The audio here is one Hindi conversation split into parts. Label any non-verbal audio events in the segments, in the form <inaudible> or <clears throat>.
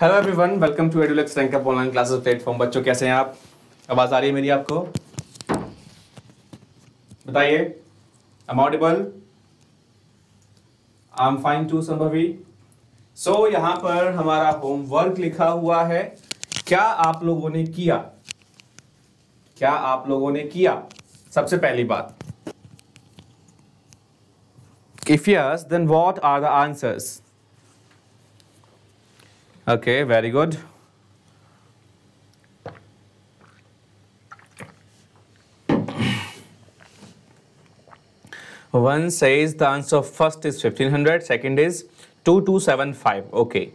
Hello everyone welcome to Edulex rank up online classes platform बच्चों कैसे हैं आप आवाज़ आ रही है मेरी आपको बताइए अमाउडेबल I am fine too Sambhavi so यहाँ पर हमारा होमवर्क लिखा हुआ है क्या आप लोगों ने किया क्या आप लोगों ने किया सबसे पहली बात if yes then what are the answers okay very good One says the answer first is 1500, second is 2275. Okay,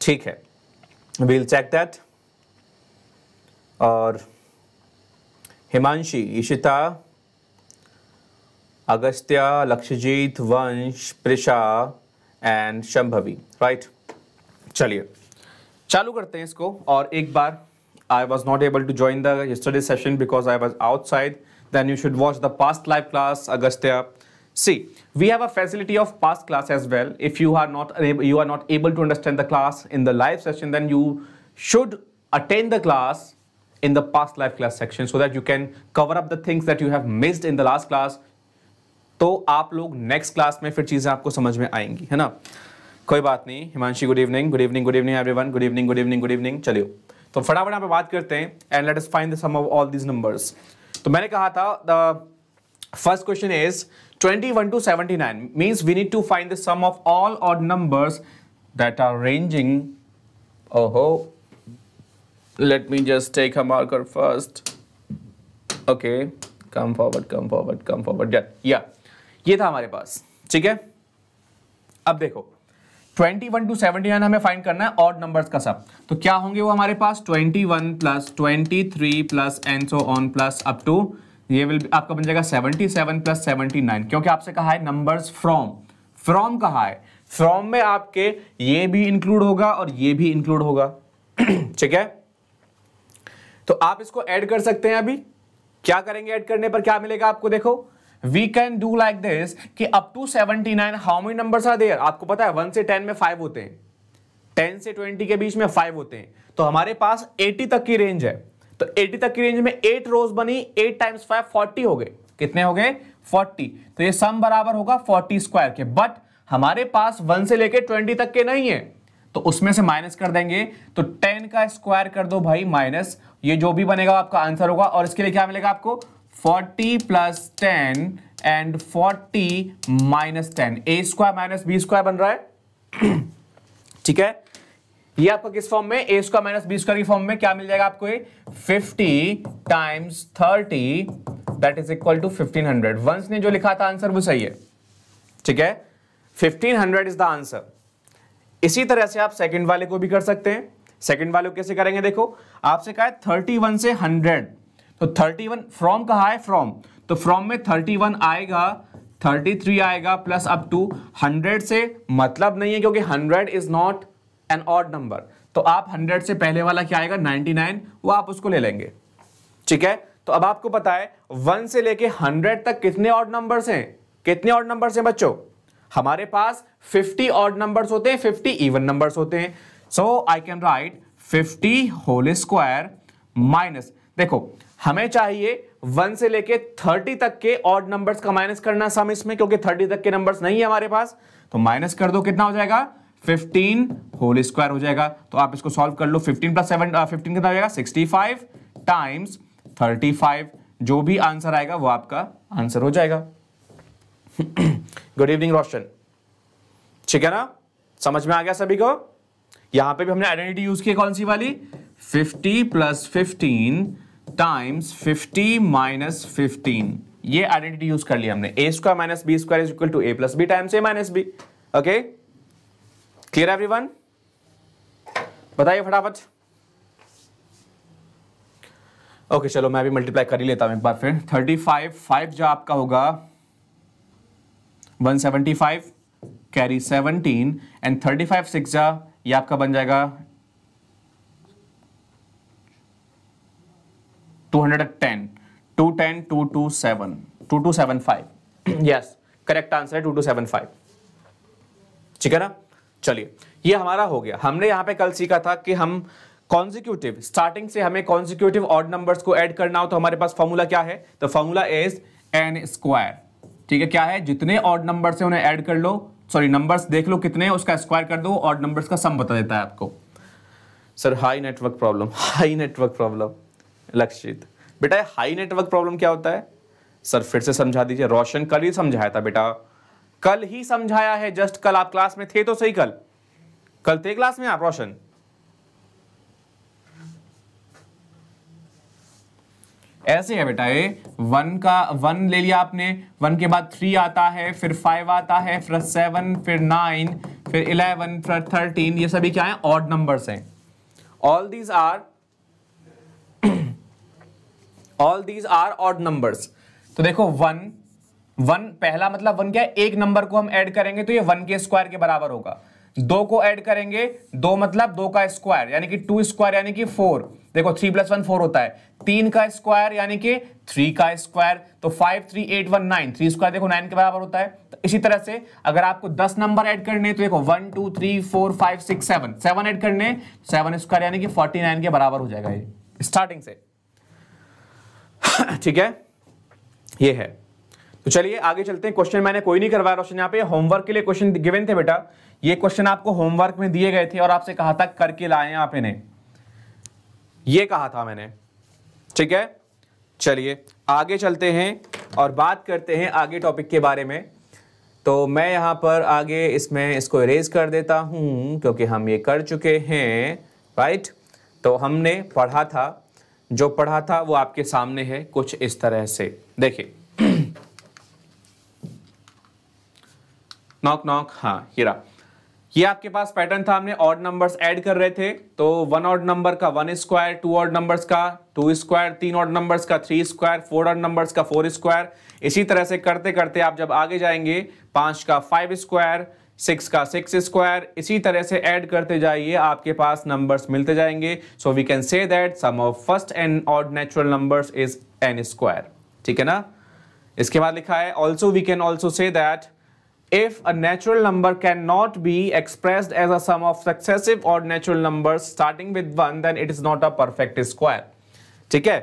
ठीक है We'll check that. और हिमांशी इशिता अगस्त्या लक्षजीत वंश प्रिशा एंड शंभवी राइट चलिए चालू करते हैं इसको और एक बार I was not able to join the study session because I was outside then you should watch the past live class Agastya see we have a facility of past class as well if you are not you are not able to understand the class in the live session then you should attend the class in the past live class section so that you can cover up the things that you have missed in the last class तो आप लोग नेक्स्ट क्लास में फिर चीजें आपको समझ में आएंगी है ना कोई बात नहीं Himanshi good evening good evening good evening everyone good evening good evening good evening चलियो तो फटाफट यहाँ पे बात करते हैं and let us the sum of all this numbers तो मैंने कहा था the first question is 21 to 79 ओहो let me just take a marker first okay come forward come forward come forward या ये था हमारे पास ठीक है अब देखो twenty one to seventy nine हमें फाइंड करना है ऑड नंबर्स का सब तो क्या होंगे वो हमारे पास twenty one plus twenty three plus N so on plus up to ये विल आपका बन जाएगा seventy seven plus seventy nine क्योंकि आपसे कहा है नंबर्स फ्रॉम फ्रॉम कहा है फ्रॉम में आपके ये भी इंक्लूड होगा और ये भी इंक्लूड होगा <clears throat> ठीक है तो आप इसको ऐड कर सकते हैं अभी क्या करेंगे ऐड करने पर क्या मिलेगा आपको देखो we can do like this कि up to 79 how many numbers are there आपको पता है 1 से 10 में 5 होते हैं 10 से 20 के बीच में 5 होते हैं तो हमारे पास 80 तक की रेंज है तो 80 तक की रेंज में 8 रोज बनी 8 टाइम्स 5 40 हो गए कितने हो गए 40 तो ये सम बराबर होगा 40 स्क्वायर के बट हमारे पास 1 से लेके 20 तक के नहीं है तो उसमें से माइनस कर देंगे तो 10 का स्क्वायर कर दो भाई माइनस ये जो भी बनेगा आपका आंसर होगा और इसके लिए क्या मिलेगा आपको forty plus ten and forty minus ten A square minus B square बन रहा है <clears throat> ठीक है ये आपको किस फॉर्म में A square minus B square की फॉर्म में क्या मिल जाएगा आपको ये 50 times 30 that is equal to 1500 once ने जो लिखा था आंसर वो सही है ठीक है 1500 इज द आंसर इसी तरह से आप सेकंड वाले को भी कर सकते हैं सेकंड वाले को कैसे करेंगे देखो आपसे कहा है वन से हंड्रेड तो 31 फ्रॉम कहा है फ्रॉम तो फ्रॉम में 31 आएगा 33 आएगा प्लस अप टू 100 से मतलब नहीं है क्योंकि 100 is not an odd number तो आप 100 से पहले वाला क्या आएगा 99 वो आप उसको ले लेंगे ठीक है तो अब आपको पता है वन से लेके हंड्रेड तक कितने ऑड नंबर्स हैं कितने ऑड नंबर्स हैं बच्चों हमारे पास 50 ऑड नंबर्स होते हैं 50 इवन नंबर्स होते हैं so I can write 50 whole square minus देखो हमें चाहिए वन से लेके थर्टी तक के ऑड नंबर्स का माइनस करना सम इसमें क्योंकि थर्टी तक के नंबर्स नहीं है हमारे पास तो माइनस कर दो कितना हो जाएगा फिफ्टीन होल स्क्वायर हो जाएगा तो आप इसको सॉल्व कर लो फिफ्टीन प्लस सेवन फिफ्टीन कितना हो जाएगा फाइव टाइम्स थर्टी फाइव जो भी आंसर आएगा वो आपका आंसर हो जाएगा गुड इवनिंग रोशन ठीक है ना समझ में आ गया सभी को यहां पे भी हमने आइडेंटिटी यूज की कौन सी वाली 50 plus fifteen times 50 minus fifteen ये आइडेंटिटी यूज कर लिया हमने A square minus B square is equal to A plus B times A minus B okay clear one बताइए फटाफट ओके चलो मैं भी मल्टीप्लाई कर ही लेता हूं एक बार फिर थर्टी फाइव फाइव जो आपका होगा one seventy five carry seventeen and thirty five six जा ये आपका बन जाएगा यस करेक्ट आंसर है टू टू सेवन फाइव ठीक है ना चलिए ये हमारा हो गया हमने यहां पे कल सीखा था कि हम कॉन्जिक्यूटिव स्टार्टिंग से हमें कॉन्जिक्यूटिव ऑड नंबर्स को ऐड करना हो तो हमारे पास फॉर्मूला क्या है तो फॉर्मूला इज एन स्क्वायर ठीक है क्या है जितने ऑड नंबर से उन्हें ऐड कर लो सॉरी नंबर्स देख लो कितने उसका स्क्वायर कर दो ऑड नंबर्स का सम बता देता है आपको sir hi network problem hi network problem Lakshit बेटा हाई नेटवर्क प्रॉब्लम क्या होता है सर फिर से समझा दीजिए रोशन कल ही समझाया था बेटा कल ही समझाया है जस्ट कल आप क्लास में थे तो सही कल कल थे क्लास में आप रोशन ऐसे है बेटा ये वन का वन ले लिया आपने वन के बाद थ्री आता है फिर फाइव आता है फिर सेवन फिर नाइन फिर इलेवन फिर थर्टीन ये सभी क्या है ऑड नंबर्स हैं all these are all these are odd number तो देखो वन वन पहला मतलब वन क्या है एक नंबर को हम ऐड करेंगे तो ये वन के स्क्वायर के बराबर होगा दो को ऐड करेंगे दो मतलब दो का स्क्वायर यानी कि टू स्क्वायर यानी कि फोर देखो थ्री प्लस वन फोर होता है तीन का स्क्वायर यानी कि थ्री का स्क्वायर तो five three eight one nine three square देखो नाइन के बराबर होता है तो इसी तरह से अगर आपको दस नंबर ऐड करने तो देखो one two three four five six seven seven add करने सेवन स्क्वायर यानी कि फोर्टी के बराबर हो जाएगा ये स्टार्टिंग से <coughs> ठीक है ये है तो चलिए आगे चलते हैं क्वेश्चन मैंने कोई नहीं करवाया रोशन यहाँ पे होमवर्क के लिए क्वेश्चन गिवन थे बेटा ये क्वेश्चन आपको होमवर्क में दिए गए थे और आपसे कहा था करके लाए आप इन्हें ये कहा था मैंने ठीक है चलिए आगे चलते हैं और बात करते हैं आगे टॉपिक के बारे में तो मैं यहाँ पर आगे इसमें इसको इरेज कर देता हूँ क्योंकि हम ये कर चुके हैं राइट तो हमने पढ़ा था जो पढ़ा था वो आपके सामने है कुछ इस तरह से देखिए नॉक नॉक हाँ हीरा ये आपके पास पैटर्न था हमने ऑड नंबर्स ऐड कर रहे थे तो वन ऑड नंबर का one square two odd numbers का टू स्क्वायर तीन ऑड नंबर्स का three square four odd numbers का फोर स्क्वायर इसी तरह से करते करते आप जब आगे जाएंगे पांच का फाइव स्क्वायर सिक्स का सिक्स स्क्वायर इसी तरह से ऐड करते जाइए आपके पास नंबर्स मिलते जाएंगे so we can say that sum of first N odd natural numbers is N square ठीक है ना इसके बाद लिखा है also we can also say that if a natural number cannot be expressed as a sum of successive odd natural numbers starting with 1 then it is not a perfect square ठीक है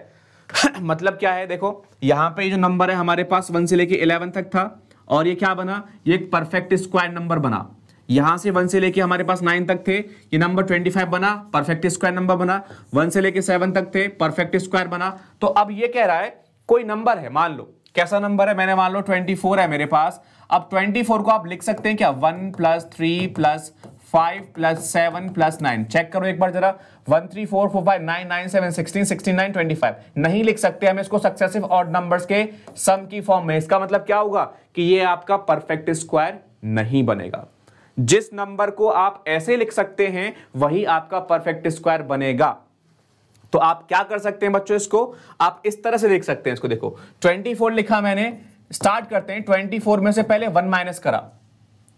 <clears throat> मतलब क्या है देखो यहां पे जो नंबर है हमारे पास वन से लेके इलेवन तक था और ये क्या बना ये एक परफेक्ट स्क्वायर नंबर बना यहां से वन से लेके हमारे पास नाइन तक थे ये नंबर ट्वेंटी फाइव बना परफेक्ट स्क्वायर नंबर बना वन से लेके सेवन तक थे परफेक्ट स्क्वायर बना तो अब ये कह रहा है कोई नंबर है मान लो कैसा नंबर है मैंने मान लो फोर है मेरे पास अब फोर को आप लिख सकते हैं क्या one plus three plus five plus seven plus nine check करो एक बार जरा one three four four five nine nine seven sixteen sixty nine twenty five नहीं लिख सकते हमें इसको सक्सेसिव और नंबर्स के सम की फॉर्म में इसका मतलब क्या होगा कि ये आपका परफेक्ट स्क्वायर नहीं बनेगा जिस नंबर को आप ऐसे लिख सकते हैं वही आपका परफेक्ट स्क्वायर बनेगा तो आप क्या कर सकते हैं बच्चों इसको आप इस तरह से लिख सकते हैं इसको देखो 24 लिखा मैंने स्टार्ट करते हैं 24 में से पहले 1 माइनस करा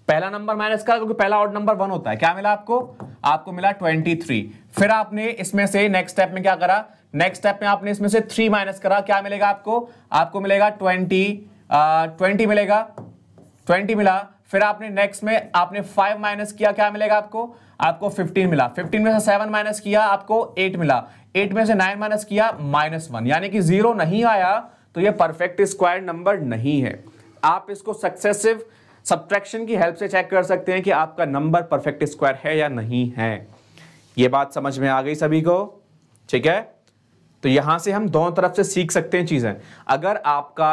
पहला नंबर माइनस कर क्योंकि पहला ऑड नंबर वन होता है क्या मिला आपको आपको मिला ट्वेंटी थ्री फिर आपने इसमें से नेक्स्ट स्टेप में क्या करा नेक्स्ट स्टेप में आपने इसमें से थ्री माइनस करा क्या मिलेगा आपको आपको मिलेगा ट्वेंटी ट्वेंटी मिलेगा ट्वेंटी मिला फिर आपने नेक्स्ट में आपने फाइव माइनस किया क्या मिलेगा आपको आपको फिफ्टीन मिला फिफ्टीन में से सेवन माइनस किया आपको एट मिला एट में से नाइन माइनस किया माइनस वन यानी कि जीरो नहीं आया तो यह परफेक्ट स्क्वायर नंबर नहीं है आप इसको सक्सेसिव सब्ट्रैक्शन की हेल्प से चेक कर सकते हैं कि आपका नंबर परफेक्ट स्क्वायर है या नहीं है ये बात समझ में आ गई सभी को ठीक है तो यहां से हम दोनों तरफ से सीख सकते हैं चीजें अगर आपका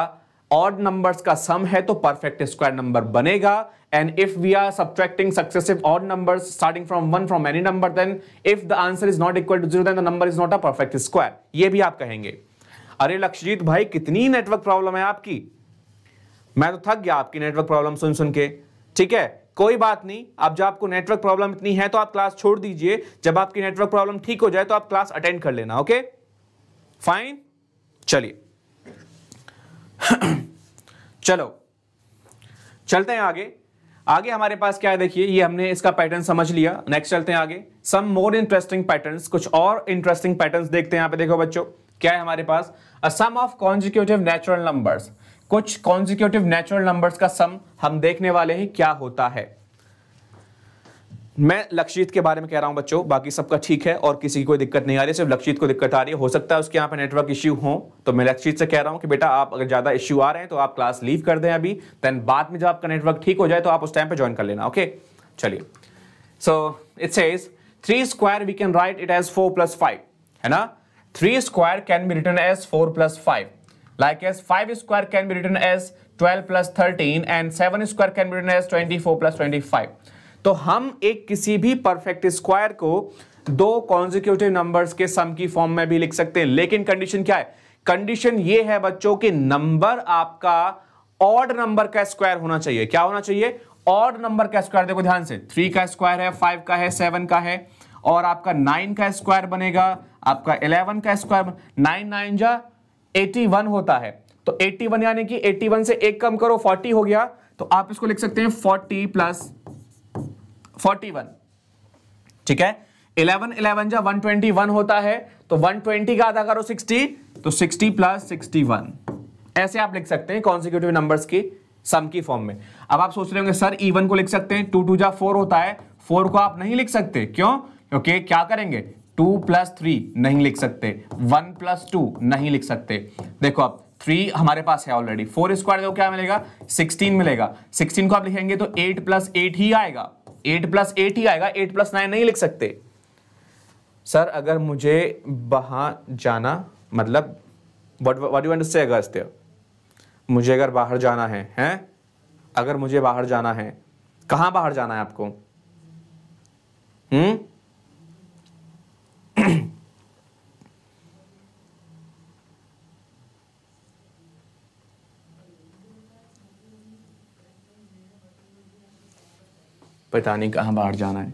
ऑड नंबर्स का सम है तो परफेक्ट स्क्वायर नंबर बनेगा and if we are subtracting successive odd numbers starting from one from any number then if the answer is not equal to zero number is not a perfect square ये भी आप कहेंगे अरे लक्षजीत भाई कितनी नेटवर्क प्रॉब्लम है आपकी मैं तो थक गया आपकी नेटवर्क प्रॉब्लम सुन सुन के ठीक है कोई बात नहीं अब जब आपको नेटवर्क प्रॉब्लम इतनी है तो आप क्लास छोड़ दीजिए जब आपकी नेटवर्क प्रॉब्लम ठीक हो जाए तो आप क्लास अटेंड कर लेना ओके फाइन चलिए <clears throat> चलो चलते हैं आगे आगे हमारे पास क्या है देखिए ये हमने इसका पैटर्न समझ लिया नेक्स्ट चलते हैं आगे सम मोर इंटरेस्टिंग पैटर्न्स कुछ और इंटरेस्टिंग पैटर्न्स देखते हैं यहाँ पे देखो बच्चों क्या है हमारे पास sum of consecutive natural numbers कुछ कॉन्जिक्यूटिव नेचुरल नंबर्स का सम हम देखने वाले हैं क्या होता है मैं लक्षित के बारे में कह रहा हूं बच्चों बाकी सबका ठीक है और किसी की कोई दिक्कत नहीं आ रही सिर्फ लक्षित को दिक्कत आ रही है हो सकता है उसके यहाँ पे नेटवर्क इश्यू हो तो मैं लक्षित से कह रहा हूं कि बेटा आप अगर ज़्यादा इश्यू आ रहे हैं तो आप क्लास लीव कर दें अभी देन बाद में जब आपका नेटवर्क ठीक हो जाए तो आप उस टाइम पर ज्वाइन कर लेना ओके चलिए so it says three square we can write it as four plus five है ना three square can be written as four plus five Like as 5 square can be written as 12 plus 13 and 7 square can be written as 24 plus 25. तो हम एक किसी भी परफेक्ट स्क्वायर को दो कॉन्जिक्यूटिव नंबर्स के सम की फॉर्म में भी लिख सकते हैं लेकिन कंडीशन क्या है कंडीशन ये है बच्चों कि नंबर आपका ऑड नंबर का स्क्वायर होना चाहिए क्या होना चाहिए ऑड नंबर का स्क्वायर देखो ध्यान से थ्री का स्क्वायर है फाइव का है सेवन का है और आपका नाइन का स्क्वायर बनेगा आपका इलेवन का स्क्वायर नाइन नाइन जा 81 होता है तो 81 यानी कि 81 से एक कम करो 40 हो गया तो आप इसको लिख सकते हैं 40 प्लस 41 ठीक है 11 11 जा 121 होता है तो 120 का आधा करो 60 तो 60 प्लस 61 ऐसे आप लिख सकते हैं कॉन्सिक्यूटिव नंबर्स की सम की फॉर्म में अब आप सोच रहे होंगे सर इवन e को लिख सकते हैं टू टू जा फोर होता है फोर को आप नहीं लिख सकते क्यों क्योंकि okay, क्या करेंगे टू प्लस थ्री नहीं लिख सकते वन प्लस टू नहीं लिख सकते देखो आप थ्री हमारे पास है ऑलरेडी फोर स्क्वायर देखो क्या मिलेगा सिक्सटीन मिलेगा सिक्सटीन को आप लिखेंगे तो एट प्लस एट ही आएगा एट प्लस एट ही आएगा एट प्लस नाइन नहीं लिख सकते सर अगर मुझे वहां जाना मतलब वट वट यू अंडरस्टे अगस्त मुझे अगर बाहर जाना है हैं अगर मुझे बाहर जाना है कहां बाहर जाना है आपको हम्म पता नहीं कहाँ बाहर जाना है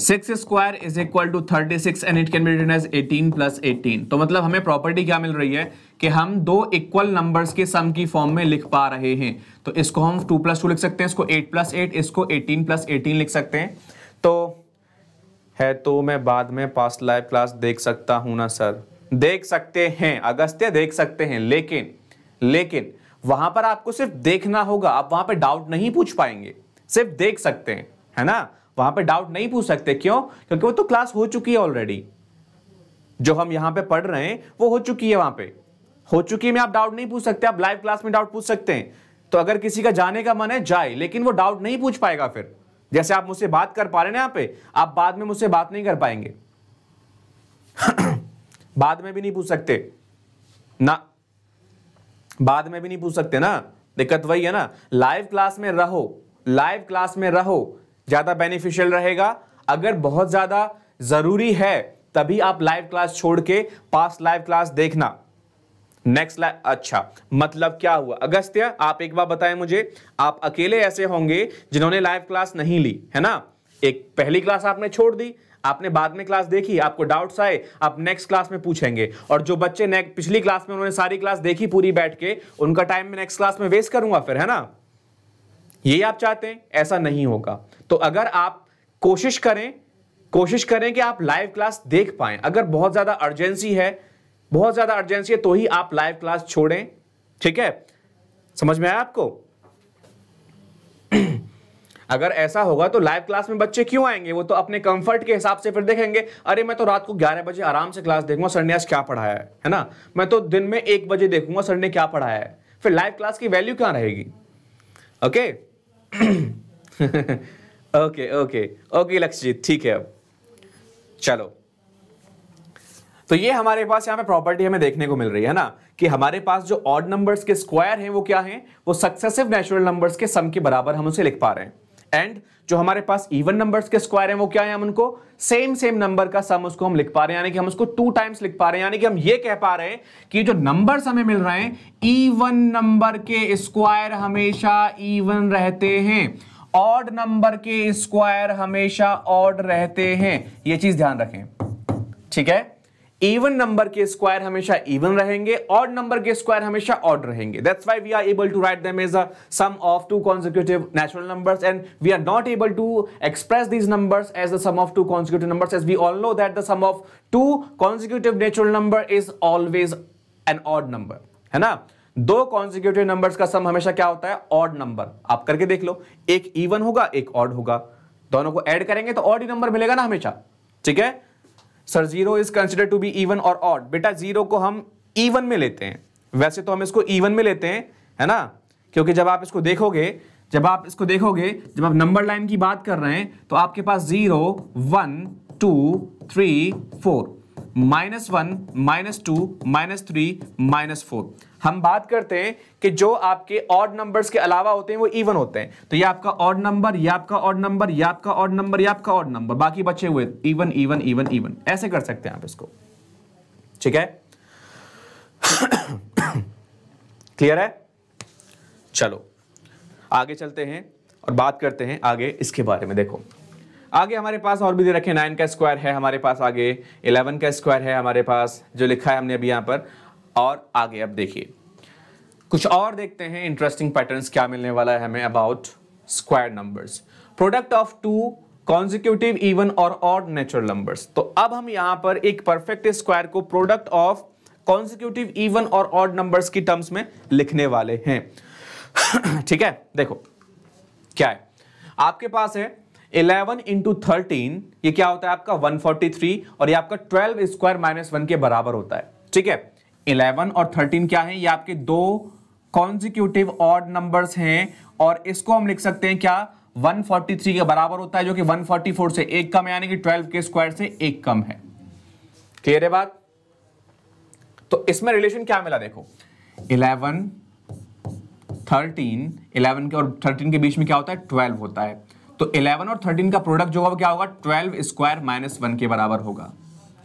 six square is equal to thirty six and it can be written as eighteen plus eighteen तो मतलब हमें प्रॉपर्टी क्या मिल रही है कि हम दो इक्वल नंबर्स के सम की फॉर्म में लिख पा रहे हैं तो इसको हम टू प्लस टू लिख सकते हैं इसको एट प्लस एट इसको एटीन प्लस एटीन लिख सकते हैं तो है तो मैं बाद में पास्ट लाइव क्लास देख सकता हूँ ना सर देख सकते हैं अगस्त्य देख सकते हैं लेकिन लेकिन वहां पर आपको सिर्फ देखना होगा आप वहां पर डाउट नहीं पूछ पाएंगे सिर्फ देख सकते हैं है ना वहां पे डाउट नहीं पूछ सकते क्यों क्योंकि वो तो क्लास हो चुकी है ऑलरेडी जो हम यहां पे पढ़ रहे हैं वो हो चुकी है वहां पे हो चुकी है मैं आप डाउट नहीं पूछ सकते आप लाइव क्लास में डाउट पूछ सकते हैं तो अगर किसी का जाने का मन है जाए लेकिन वो डाउट नहीं पूछ पाएगा फिर जैसे आप मुझसे बात कर पा रहे हैं यहां पे आप बाद में मुझसे बात नहीं कर पाएंगे <clears throat> बाद में भी नहीं पूछ सकते ना बाद में भी नहीं पूछ सकते ना दिक्कत वही है ना लाइव क्लास में रहो लाइव क्लास में रहो ज़्यादा बेनिफिशियल रहेगा अगर बहुत ज़्यादा ज़रूरी है तभी आप लाइव क्लास छोड़ के पास लाइव क्लास देखना नेक्स्ट लाइव अच्छा मतलब क्या हुआ अगस्त्य आप एक बार बताएं मुझे आप अकेले ऐसे होंगे जिन्होंने लाइव क्लास नहीं ली है ना एक पहली क्लास आपने छोड़ दी आपने बाद में क्लास देखी आपको डाउट्स आए आप नेक्स्ट क्लास में पूछेंगे और जो बच्चे पिछली क्लास में उन्होंने सारी क्लास देखी पूरी बैठ के उनका टाइम में नेक्स्ट क्लास में वेस्ट करूंगा फिर है ना यही आप चाहते हैं ऐसा नहीं होगा तो अगर आप कोशिश करें कोशिश करें कि आप लाइव क्लास देख पाएं अगर बहुत ज़्यादा अर्जेंसी है बहुत ज़्यादा अर्जेंसी है तो ही आप लाइव क्लास छोड़ें ठीक है समझ में आया आपको <clears throat> अगर ऐसा होगा तो लाइव क्लास में बच्चे क्यों आएंगे वो तो अपने कंफर्ट के हिसाब से फिर देखेंगे अरे मैं तो रात को 11 बजे आराम से क्लास देखूंगा सर ने आज क्या पढ़ाया है है ना मैं तो दिन में एक बजे देखूंगा सर ने क्या पढ़ाया है फिर लाइव क्लास की वैल्यू क्या रहेगी okay <clears throat> <laughs> okay okay okay Lakshyajeet ठीक है अब चलो तो ये हमारे पास यहाँ पे प्रॉपर्टी हमें देखने को मिल रही है ना कि हमारे पास जो ऑड नंबर्स के स्क्वायर हैं वो क्या हैं वो सक्सेसिव नेचुरल नंबर्स के सम के बराबर हम उसे लिख पा रहे हैं एंड जो हमारे पास इवन नंबर्स के स्क्वायर हैं वो क्या है हम उनको सेम सेम नंबर का सम उसको हम लिख पा रहे हैं यानी कि हम उसको टू टाइम्स लिख पा रहे हैं यानी कि हम ये कह पा रहे हैं कि जो नंबर हमें मिल रहे हैं इवन नंबर के स्क्वायर हमेशा इवन रहते हैं ऑड नंबर के स्क्वायर हमेशा ऑड रहते हैं यह चीज ध्यान रखें ठीक है इवन नंबर के स्क्वायर हमेशा इवन रहेंगे ऑड नंबर के स्क्वायर हमेशा ऑड रहेंगे that's why we are able to write them as a sum of two consecutive natural numbers and we are not able to express these numbers as the sum of two consecutive numbers as we all know that the sum of two consecutive natural number is always an odd number है ना दो कॉन्जिक्यूटिव नंबर का सम हमेशा क्या होता है ऑड नंबर आप करके देख लो एक इवन होगा एक ऑड होगा दोनों को एड करेंगे तो ऑड ही नंबर मिलेगा ना हमेशा ठीक है sir zero is consider to be even और ऑड बेटा जीरो को हम इवन में लेते हैं वैसे तो हम इसको इवन में लेते हैं है ना क्योंकि जब आप इसको देखोगे जब आप इसको देखोगे जब आप नंबर लाइन की बात कर रहे हैं तो आपके पास zero one two three four minus one minus two minus three minus four हम बात करते हैं कि जो आपके ऑड नंबर्स के अलावा होते हैं वो इवन होते हैं तो ये आपका ऑड नंबर ये आपका ऑड नंबर ये आपका ऑड नंबर ये आपका ऑड नंबर बाकी बचे हुए इवन इवन इवन इवन ऐसे कर सकते हैं आप इसको ठीक है क्लियर <coughs> है चलो आगे चलते हैं और बात करते हैं आगे इसके बारे में देखो आगे हमारे पास और भी दे रखे नाइन का स्क्वायर है हमारे पास आगे इलेवन का स्क्वायर है हमारे पास जो लिखा है हमने अभी यहां पर और आगे अब देखिए कुछ और देखते हैं इंटरेस्टिंग पैटर्न क्या मिलने वाला है हमें about square number product of two consecutive even और ऑड नेचुरल नंबर्स तो अब हम यहां पर एक परफेक्ट स्क्वायर को प्रोडक्ट ऑफ कॉन्जिक्यूटिव इवन और ऑड नंबर्स की टर्म्स में लिखने वाले हैं <clears throat> ठीक है देखो क्या है आपके पास है इलेवन इंटू थर्टीन ये क्या होता है आपका 143 और ये आपका 12 स्क्वायर माइनस वन के बराबर होता है ठीक है 11 और 13 क्या है ये आपके दो कॉन्जिक्यूटिव ऑड नंबर्स हैं और इसको हम लिख सकते हैं क्या 143 के बराबर होता है जो कि 144 से एक कम यानी कि 12 के स्क्वायर से एक कम है क्लियर है बात तो इसमें रिलेशन क्या मिला देखो 11 13 11 के और 13 के बीच में क्या होता है 12 होता है तो 11 और 13 का प्रोडक्ट जो होगा क्या होगा 12 स्क्वायर माइनस वन के बराबर होगा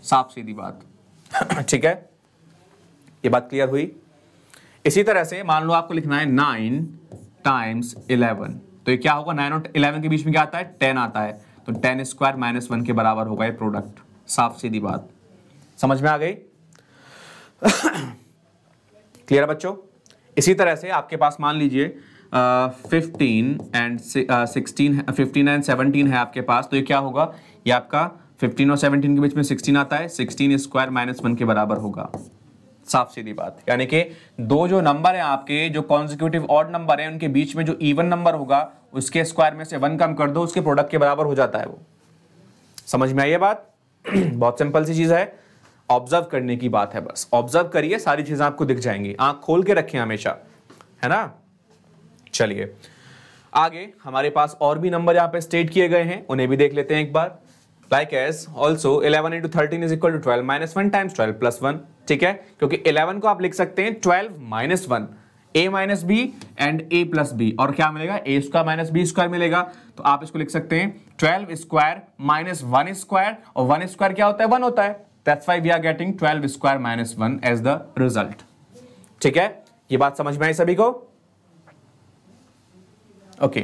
साफ सीधी बात <coughs> ठीक है ये बात क्लियर हुई इसी तरह से मान लो आपको लिखना है नाइन टाइम्स इलेवन तो ये क्या होगा नाइन और इलेवन के बीच में क्या आता है टेन आता है तो टेन स्क्वायर माइनस वन के बराबर होगा ये प्रोडक्ट साफ सीधी बात समझ में आ गई क्लियर <coughs> बच्चों इसी तरह से आपके पास मान लीजिए fifteen and sixteen fifteen and seventeen है आपके पास तो ये क्या होगा ये आपका फिफ्टीन और सेवनटीन के बीच में सिक्सटीन आता है सिक्सटीन स्क्वायर माइनस वन के बराबर होगा साफ सीधी बात यानी कि दो जो नंबर हैं आपके जो कॉन्जिक्यूटिव ऑड नंबर हैं उनके बीच में जो इवन नंबर होगा उसके स्क्वायर में से वन कम कर दो उसके प्रोडक्ट के बराबर हो जाता है वो समझ में आई है बात <clears throat> बहुत सिंपल सी चीज़ है ऑब्जर्व करने की बात है बस ऑब्जर्व करिए सारी चीज़ें आपको दिख जाएंगी आंख खोल के रखें हमेशा है ना चलिए आगे हमारे पास और भी नंबर यहाँ पे स्टेट किए गए हैं उन्हें भी देख लेते हैं एक बार like as also eleven into thirteen is equal to twelve minus one times twelve plus one ठीक है क्योंकि इलेवन को आप लिख सकते हैं twelve minus one A minus B and A plus B और क्या मिलेगा A square minus B square मिलेगा तो आप इसको लिख सकते हैं twelve square minus one square और वन स्क्वायर क्या होता है वन होता है that's why we are getting twelve square minus one as the result ठीक है ये बात समझ में आई सभी को ओके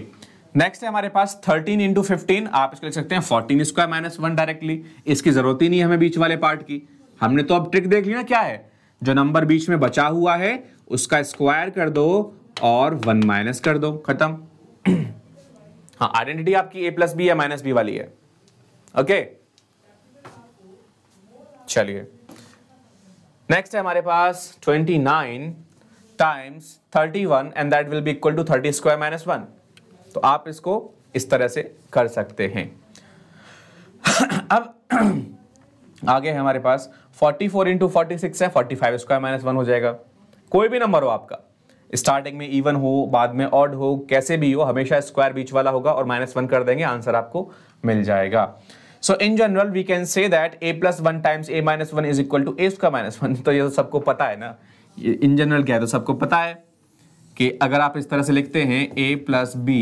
नेक्स्ट है हमारे पास 13 इंटू फिफ्टीन आप इसको लिख सकते हैं fourteen square minus one directly इसकी जरूरत ही नहीं है हमें बीच वाले पार्ट की हमने तो अब ट्रिक देख ली ना क्या है जो नंबर बीच में बचा हुआ है उसका स्क्वायर कर दो और वन माइनस कर दो खत्म <clears throat> हाँ आइडेंटिटी आपकी ए प्लस बी या माइनस बी वाली है ओके चलिए नेक्स्ट है हमारे पास 29 times one and that will be equal to thirty square minus one तो आप इसको इस तरह से कर सकते हैं अब आगे है हमारे पास 44 फोर इंटू फोर्टी सिक्स है 45 फाइव स्क्वायर माइनस वन हो जाएगा कोई भी नंबर हो आपका स्टार्टिंग में इवन हो बाद में ऑड हो कैसे भी हो हमेशा स्क्वायर बीच वाला होगा और माइनस वन कर देंगे आंसर आपको मिल जाएगा so in general we can say that A plus one times A minus one is equal to A square minus one तो ये तो सबको पता है ना इन जनरल क्या है तो सबको पता है कि अगर आप इस तरह से लिखते हैं ए plus B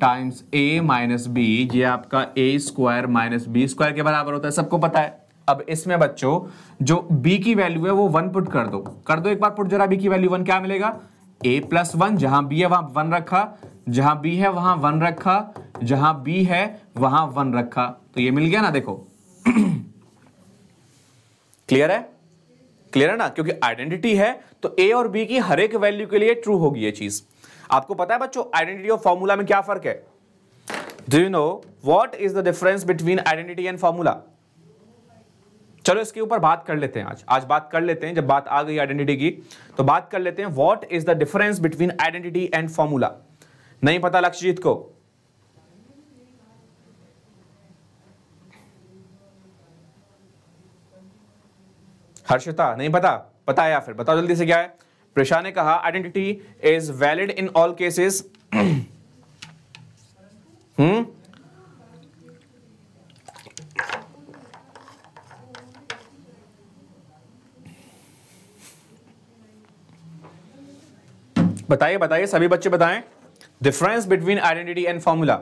times A minus B ये आपका A square minus B square के बराबर होता है सबको पता है अब इसमें बच्चों जो b की वैल्यू है वो वन पुट कर दो कर दो एक बार पुट जरा b की वैल्यू वन क्या मिलेगा a प्लस वन जहां b है वहां वन रखा जहां b है वहां वन रखा जहां b है वहां वन रखा तो ये मिल गया ना देखो क्लियर <clears throat> है क्लियर है ना क्योंकि आइडेंटिटी है तो ए और बी की हर एक वैल्यू के लिए ट्रू होगी ये चीज आपको पता है बच्चों आइडेंटिटी और फॉर्मूला में क्या फर्क है do you know what is the difference between identity and formula चलो इसके ऊपर बात कर लेते हैं आज आज बात कर लेते हैं जब बात आ गई आइडेंटिटी की तो बात कर लेते हैं what is the difference between identity and formula नहीं पता लक्ष्यजीत को हर्षिता नहीं पता बताया फिर बताओ जल्दी से क्या है प्रेशा ने कहा identity is valid in all cases हम्म बताइए बताइए सभी बच्चे बताएं difference between identity and formula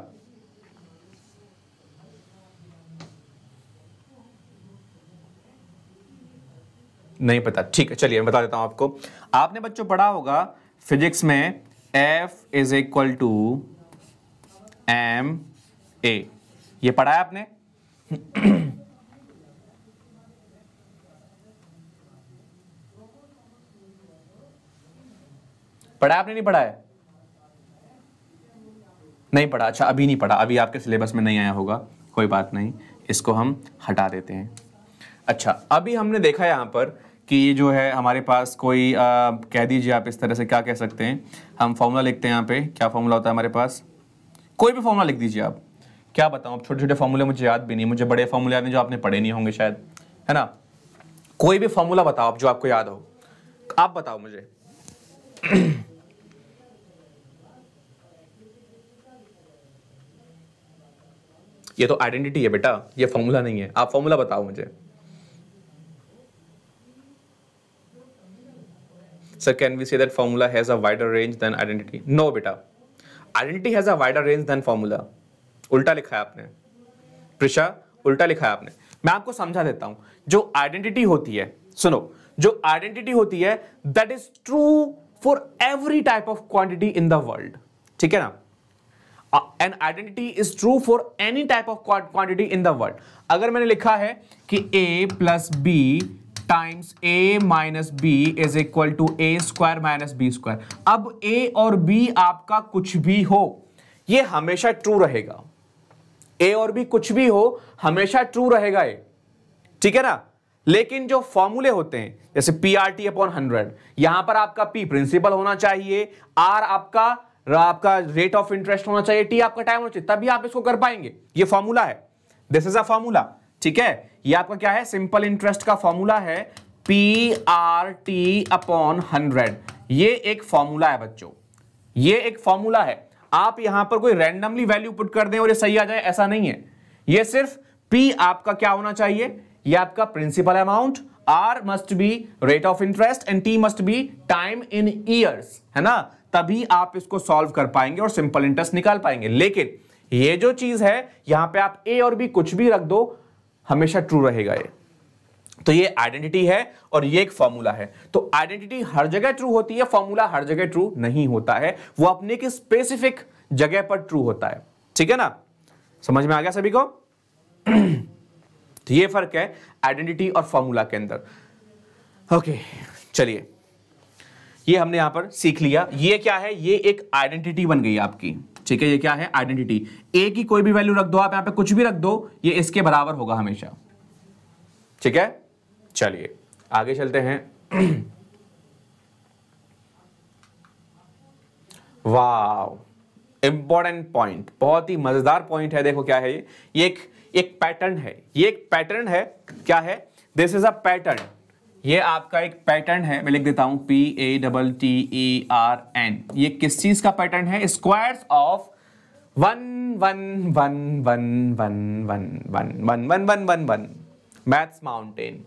नहीं पता ठीक है चलिए मैं बता देता हूं आपको आपने बच्चों पढ़ा होगा फिजिक्स में F is equal to M A ये पढ़ा है आपने पढ़ा आपने नहीं पढ़ा है नहीं पढ़ा अच्छा अभी नहीं पढ़ा अभी आपके सिलेबस में नहीं आया होगा कोई बात नहीं इसको हम हटा देते हैं अच्छा अभी हमने देखा यहां पर कि ये जो है हमारे पास कोई आ, कह दीजिए आप इस तरह से क्या कह सकते हैं हम फार्मूला लिखते हैं यहाँ पे क्या फॉर्मूला होता है हमारे पास कोई भी फॉर्मूला लिख दीजिए आप क्या बताऊँ आप छोटे छोटे फार्मूले मुझे याद भी नहीं मुझे बड़े फार्मूले याद हैं जो आपने पढ़े नहीं होंगे शायद है ना कोई भी फार्मूला बताओ आप जो आपको याद हो आप बताओ मुझे <clears throat> ये तो आइडेंटिटी है बेटा ये फॉर्मूला नहीं है आप फॉर्मूला बताओ मुझे Sir, can we say that formula has a wider range than identity? No, beta. Identity has a wider range than formula. उल्टा लिखा है आपने प्रिशा उल्टा लिखा है आपने मैं आपको समझा देता हूं जो आइडेंटिटी होती है सुनो जो आइडेंटिटी होती है that is true for every type of quantity in the world ठीक है ना an identity is true for any type of quantity in the world अगर मैंने लिखा है कि A plus B times A minus B is equal to A square minus B square अब ए और बी आपका कुछ भी हो ये हमेशा ट्रू रहेगा ए और बी कुछ भी हो हमेशा ट्रू रहेगा ये ठीक है ना लेकिन जो फॉर्मूले होते हैं जैसे P R T upon hundred यहां पर आपका पी प्रिंसिपल होना चाहिए आर आपका आपका रेट ऑफ इंटरेस्ट होना चाहिए टी आपका टाइम होना चाहिए तभी आप इसको कर पाएंगे ये फॉर्मूला है दिस इज अ फॉर्मूला ठीक है ये आपका क्या है सिंपल इंटरेस्ट का फॉर्मूला है P R T upon hundred ये एक फॉर्मूला है बच्चों ये एक फॉर्मूला है आप यहां पर कोई रैंडमली वैल्यू पुट कर दें और ये सही आ जाए ऐसा नहीं है ये सिर्फ पी आपका क्या होना चाहिए ये आपका principal amount R must be rate of interest and T must be time in years है ना तभी आप इसको सॉल्व कर पाएंगे और सिंपल इंटरेस्ट निकाल पाएंगे लेकिन ये जो चीज है यहां पे आप ए और बी कुछ भी रख दो हमेशा ट्रू रहेगा ये तो ये आइडेंटिटी है और ये एक फॉर्मूला है तो आइडेंटिटी हर जगह ट्रू होती है फॉर्मूला हर जगह ट्रू नहीं होता है वो अपने की स्पेसिफिक जगह पर ट्रू होता है ठीक है ना समझ में आ गया सभी को <clears throat> तो ये फर्क है आइडेंटिटी और फॉर्मूला के अंदर ओके चलिए ये हमने यहां पर सीख लिया ये क्या है ये एक आइडेंटिटी बन गई आपकी ठीक है ये क्या है आइडेंटिटी ए की कोई भी वैल्यू रख दो आप यहां पे कुछ भी रख दो ये इसके बराबर होगा हमेशा ठीक है चलिए आगे चलते हैं वाह इंपॉर्टेंट पॉइंट बहुत ही मजेदार पॉइंट है देखो क्या है ये ये एक एक पैटर्न है ये एक पैटर्न है क्या है दिस इज अ पैटर्न ये आपका एक पैटर्न है मैं लिख देता हूं P A double T E R N ये किस चीज का पैटर्न है squares of one one one one one one one one one one one one maths mountain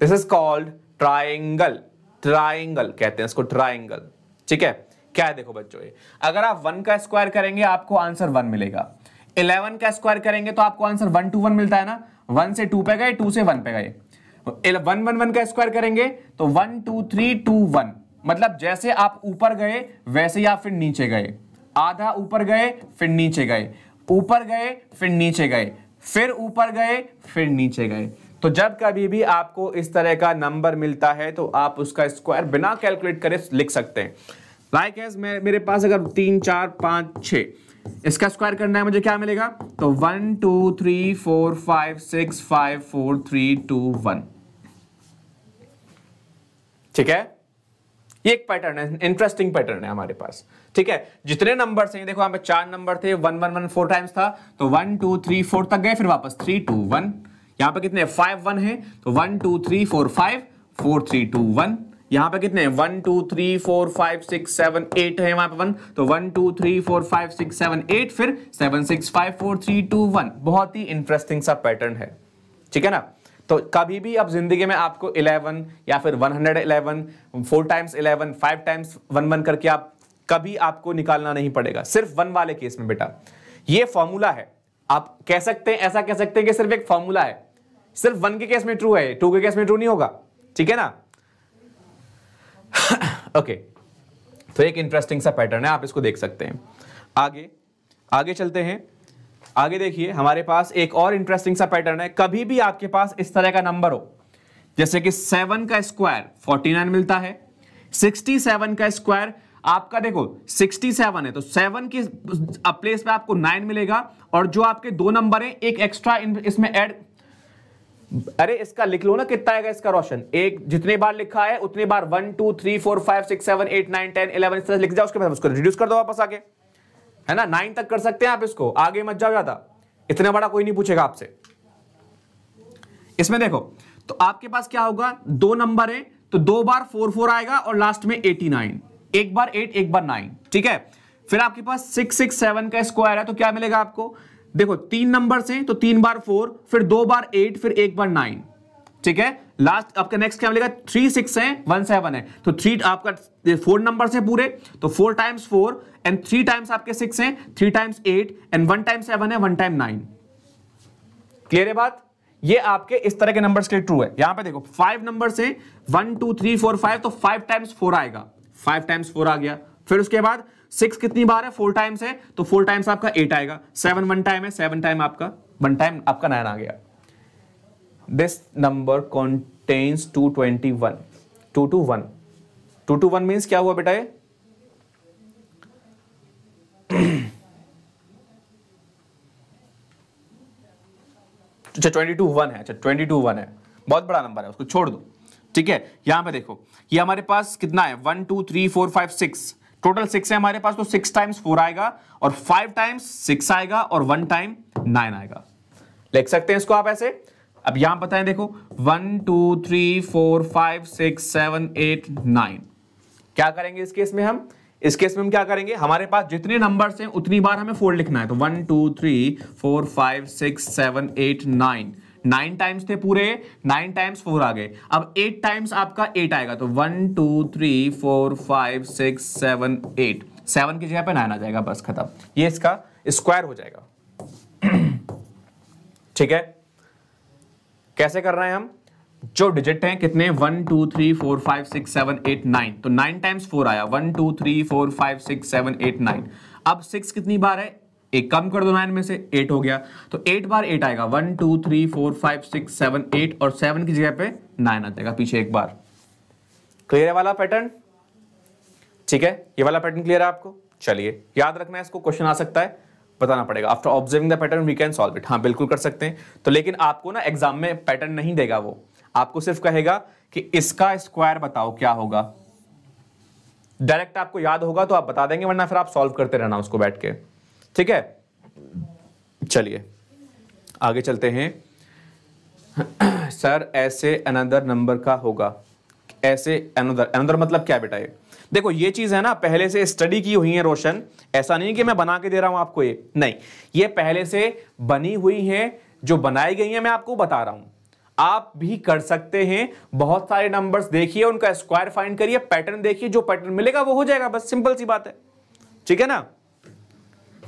this is called triangle triangle कहते हैं इसको ट्राइंगल ठीक है क्या है देखो बच्चों ये अगर आप वन का स्क्वायर करेंगे आपको आंसर वन मिलेगा इलेवन का स्क्वायर करेंगे तो आपको आंसर वन टू वन मिलता है ना वन से टू पे गए टू से वन पे गए वन वन वन का स्क्वायर करेंगे तो one two three two one मतलब जैसे आप ऊपर गए वैसे ही आप फिर नीचे गए आधा ऊपर गए फिर नीचे गए ऊपर गए फिर नीचे गए फिर ऊपर गए फिर नीचे गए तो जब कभी भी आपको इस तरह का नंबर मिलता है तो आप उसका स्क्वायर बिना कैलकुलेट करे लिख सकते हैं लाइक like है मेरे पास अगर तीन चार पांच छः इसका स्क्वायर करना है मुझे क्या मिलेगा तो one two three four five six five four three two one ठीक है ये एक पैटर्न है इंटरेस्टिंग पैटर्न है हमारे पास ठीक है जितने नंबर हैं देखो यहां पे चार नंबर थे one one one four times था तो वन टू थ्री फोर तक गए फिर वापस थ्री टू वन यहां पे कितने फाइव वन है तो one two three four five four three two one यहाँ पे कितने one two three four five six seven eight है वहां पे वन तो one two three four five six seven eight फिर seven six five four three two one बहुत ही इंटरेस्टिंग सा पैटर्न है ठीक है ना तो कभी भी अब जिंदगी में आपको 11 या फिर 111, 4 times eleven five times one one करके आप कभी आपको निकालना नहीं पड़ेगा सिर्फ वन वाले केस में बेटा ये फॉर्मूला है आप कह सकते हैं ऐसा कह सकते हैं कि सिर्फ एक फॉर्मूला है सिर्फ वन के केस में ट्रू है टू के केस में ट्रू नहीं होगा ठीक है ना ओके <laughs> तो एक इंटरेस्टिंग सा पैटर्न है आप इसको देख सकते हैं आगे आगे चलते हैं आगे देखिए हमारे पास एक और इंटरेस्टिंग सा पैटर्न है कभी भी आपके पास इस तरह का नंबर हो जैसे कि सेवन का स्क्वायर फोर्टी नाइन मिलता है सिक्सटी सेवन का स्क्वायर आपका देखो सिक्सटी सेवन है तो सेवन की प्लेस पे आपको नाइन मिलेगा और जो आपके दो नंबर हैं एक एक्स्ट्रा इसमें ऐड अरे इसका लिख लो ना कितना आएगा इसका रोशन एक जितने बार लिखा है उतने बार one two three four five six seven eight nine ten eleven इस तरह लिख जाओ उसके बाद उसको रिड्यूस कर दो वापस आगे है ना नाइन तक कर सकते हैं आप इसको आगे मत जाओ ज्यादा इतना बड़ा कोई नहीं पूछेगा आपसे इसमें देखो तो आपके पास क्या होगा दो नंबर है तो दो बार फोर फोर आएगा और लास्ट में एटी नाइन एक बार एट एक बार नाइन ठीक है फिर आपके पास सिक्स सिक्स सेवन का स्क्वायर है तो क्या मिलेगा आपको देखो तीन नंबर से तो तीन बार फोर फिर दो बार एट फिर एक बार नाइन ठीक है लास्ट आपका नेक्स्ट क्या मिलेगा थ्री सिक्स है वन सेवन है तो थ्री आपका फोर नंबर है पूरे तो four times four and three times आपके सिक्स है three times eight and one time seven है वन टाइम नाइन क्लियर है बात ये आपके इस तरह के नंबर्स के ट्रू है यहां पे देखो फाइव नंबर से one two three four five तो फाइव टाइम्स फोर आएगा फाइव टाइम्स फोर आ गया फिर उसके बाद सिक्स कितनी बार है फोर टाइम्स है तो फोर टाइम्स आपका एट आएगा सेवन वन टाइम है सेवन टाइम आपका वन टाइम आपका नाइन आ गया this number contains two twenty one two two one two two one means क्या हुआ बेटा ये अच्छा ट्वेंटी टू वन है अच्छा ट्वेंटी टू वन है बहुत बड़ा नंबर है उसको छोड़ दो ठीक है यहां पे देखो ये हमारे पास कितना है one two three four five six total six है हमारे पास तो सिक्स टाइम्स फोर आएगा और फाइव टाइम्स सिक्स आएगा और वन टाइम नाइन आएगा लिख सकते हैं इसको आप ऐसे अब यहां बताएं देखो one two three four five six seven eight nine क्या करेंगे इस केस में हम इस केस में हम क्या करेंगे हमारे पास जितने नंबर्स हैं उतनी बार हमें फोर लिखना है तो one two three four five six seven eight nine nine times थे पूरे नाइन टाइम्स फोर आ गए अब एट टाइम्स आपका एट आएगा तो one two three four five six seven eight seven की जगह पे नाइन आ जाएगा बस खत्म ये इसका स्क्वायर हो जाएगा <clears throat> ठीक है कैसे कर रहे हैं हम जो डिजिट हैं कितने one two three four five six seven eight nine तो नाइन टाइम्स फोर आया one two three four five six seven eight nine अब सिक्स कितनी बार है एक कम कर दो नाइन में से एट हो गया तो एट बार एट आएगा one two three four five six seven eight और सेवन की जगह पे नाइन आ जाएगा पीछे एक बार क्लियर है वाला पैटर्न ठीक है ये वाला पैटर्न क्लियर है आपको चलिए याद रखना है इसको क्वेश्चन आ सकता है बताना पड़ेगा after observing the pattern we can solve it हाँ बिल्कुल कर सकते हैं तो लेकिन आपको ना एग्जाम में पैटर्न नहीं देगा वो आपको सिर्फ कहेगा कि इसका स्क्वायर बताओ क्या होगा डायरेक्ट आपको याद होगा तो आप बता देंगे वरना फिर आप सॉल्व करते रहना उसको बैठ के ठीक है चलिए आगे चलते हैं सर ऐसे अनदर नंबर का होगा ऐसे अनदर अनदर मतलब क्या बेटा ये देखो ये चीज़ है ना पहले से स्टडी की हुई है रोशन ऐसा नहीं कि मैं बना के दे रहा हूं आपको ये नहीं ये पहले से बनी हुई है जो बनाई गई है मैं आपको बता रहा हूं आप भी कर सकते हैं बहुत सारे नंबर्स देखिए उनका स्क्वायर फाइंड करिए पैटर्न देखिए जो पैटर्न मिलेगा वो हो जाएगा बस सिंपल सी बात है ठीक है ना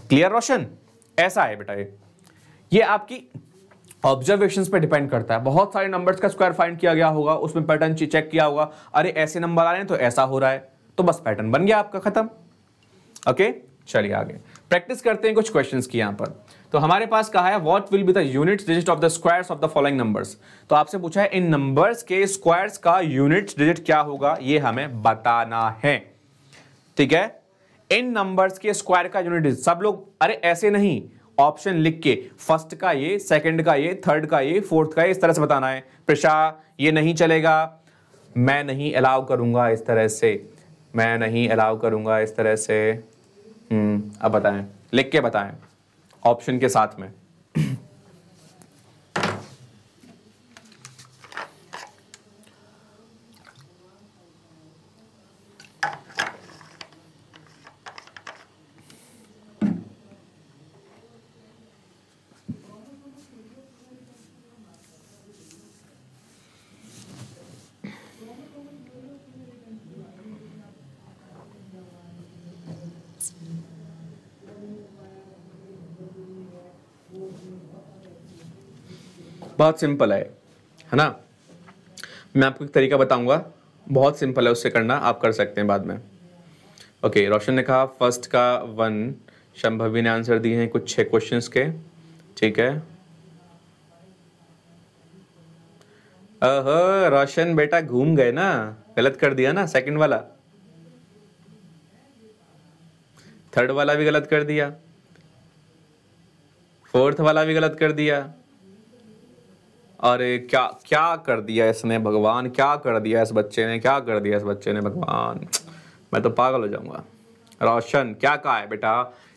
क्लियर रोशन ऐसा है बेटा ये ये आपकी ऑब्जर्वेशन पे डिपेंड करता है बहुत सारे नंबर्स का स्क्वायर फाइंड किया गया होगा उसमें पैटर्न चेक किया होगा अरे ऐसे नंबर आ रहे हैं तो ऐसा हो रहा है तो बस पैटर्न बन गया आपका खत्म ओके चलिए आगे प्रैक्टिस करते हैं कुछ क्वेश्चन की यहां पर तो हमारे पास कहा है what will be the unit digit of the squares of the following numbers तो आपसे पूछा है इन नंबर्स के स्क्वायर्स का यूनिट डिजिट क्या होगा ये हमें बताना है ठीक है इन नंबर्स के स्क्वायर का यूनिट सब लोग अरे ऐसे नहीं ऑप्शन लिख के फर्स्ट का ये सेकंड का ये थर्ड का ये फोर्थ का ये इस तरह से बताना है प्रशा ये नहीं चलेगा मैं नहीं अलाउ करूंगा इस तरह से मैं नहीं अलाउ करूंगा इस तरह से हम्म, अब बताएं लिख के बताएं ऑप्शन के साथ में बहुत सिंपल है है ना मैं आपको एक तरीका बताऊंगा बहुत सिंपल है उससे करना आप कर सकते हैं बाद में ओके रोशन ने कहा फर्स्ट का वन शंभवी ने आंसर दिए हैं कुछ छह क्वेश्चन के ठीक है अह रोशन बेटा घूम गए ना गलत कर दिया ना सेकंड वाला थर्ड वाला भी गलत कर दिया फोर्थ वाला भी गलत कर दिया अरे क्या क्या कर दिया इसने भगवान क्या कर दिया इस बच्चे ने क्या कर दिया इस बच्चे ने भगवान मैं तो पागल हो जाऊंगा रोशन क्या कहा है बेटा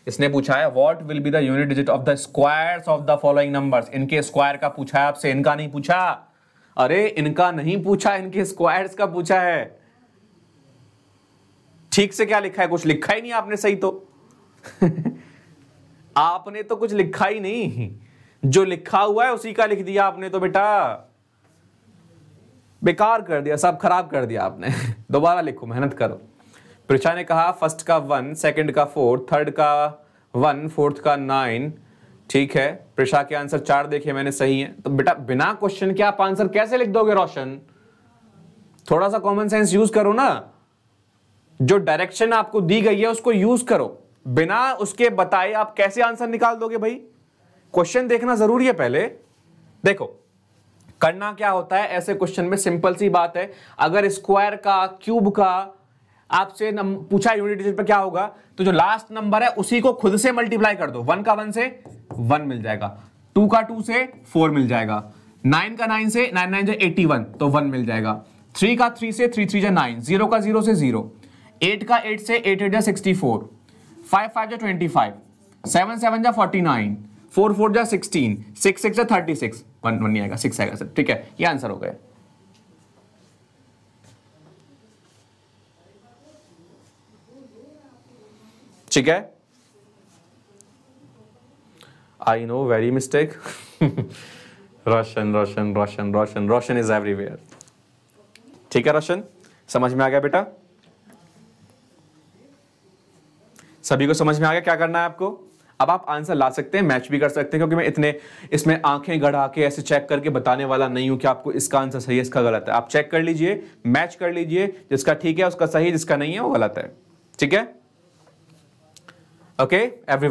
इसने पूछा है what will be the unit digit of the squares of the following numbers इनके स्क्वायर का पूछा है आपसे इनका नहीं पूछा अरे इनका नहीं पूछा इनके स्क्वायर्स का पूछा है ठीक से क्या लिखा है कुछ लिखा ही नहीं आपने सही तो <laughs> आपने तो कुछ लिखा ही नहीं जो लिखा हुआ है उसी का लिख दिया आपने तो बेटा बेकार कर दिया सब खराब कर दिया आपने <laughs> दोबारा लिखो मेहनत करो परीक्षा ने कहा फर्स्ट का वन सेकंड का फोर्थ थर्ड का वन फोर्थ का नाइन ठीक है प्रशा के आंसर चार देखे मैंने सही है तो बेटा बिना क्वेश्चन के आप आंसर कैसे लिख दोगे रोशन थोड़ा सा कॉमन सेंस यूज करो ना जो डायरेक्शन आपको दी गई है उसको यूज करो बिना उसके बताए आप कैसे आंसर निकाल दोगे भाई क्वेश्चन देखना जरूरी है पहले देखो करना क्या होता है ऐसे क्वेश्चन में सिंपल सी बात है अगर स्क्वायर का क्यूब का आपसे पूछा यूनिट पर क्या होगा तो जो लास्ट नंबर है उसी को खुद से मल्टीप्लाई कर दो वन का वन से वन मिल जाएगा टू का टू से फोर मिल जाएगा नाइन का नाइन से नाइन नाइन जो एटी वन तो वन मिल जाएगा थ्री का थ्री से थ्री थ्री जो नाइन जीरो का जीरो से जीरो एट का एट से एट एट जो सिक्सटी फोर फाइव फाइव जो ट्वेंटी फाइव सेवन सेवन जो फोर्टी नाइन फोर फोर जा सिक्सटीन सिक्स सिक्स जा थर्टी सिक्स वन वन नहीं आएगा सिक्स आएगा सर ठीक है ये आंसर हो गया ठीक है I know very mistake Roshan Roshan Roshan Roshan Roshan is everywhere ठीक है रोशन समझ में आ गया बेटा सभी को समझ में आ गया क्या करना है आपको अब आप आंसर ला सकते हैं मैच भी कर सकते हैं क्योंकि मैं इतने इसमें आंखें गढ़ा के ऐसे चेक करके बताने वाला नहीं हूं कि आपको इसका आंसर सही है इसका गलत है आप चेक कर लीजिए मैच कर लीजिए जिसका ठीक है उसका सही जिसका नहीं है वो गलत है ठीक है ओके एवरी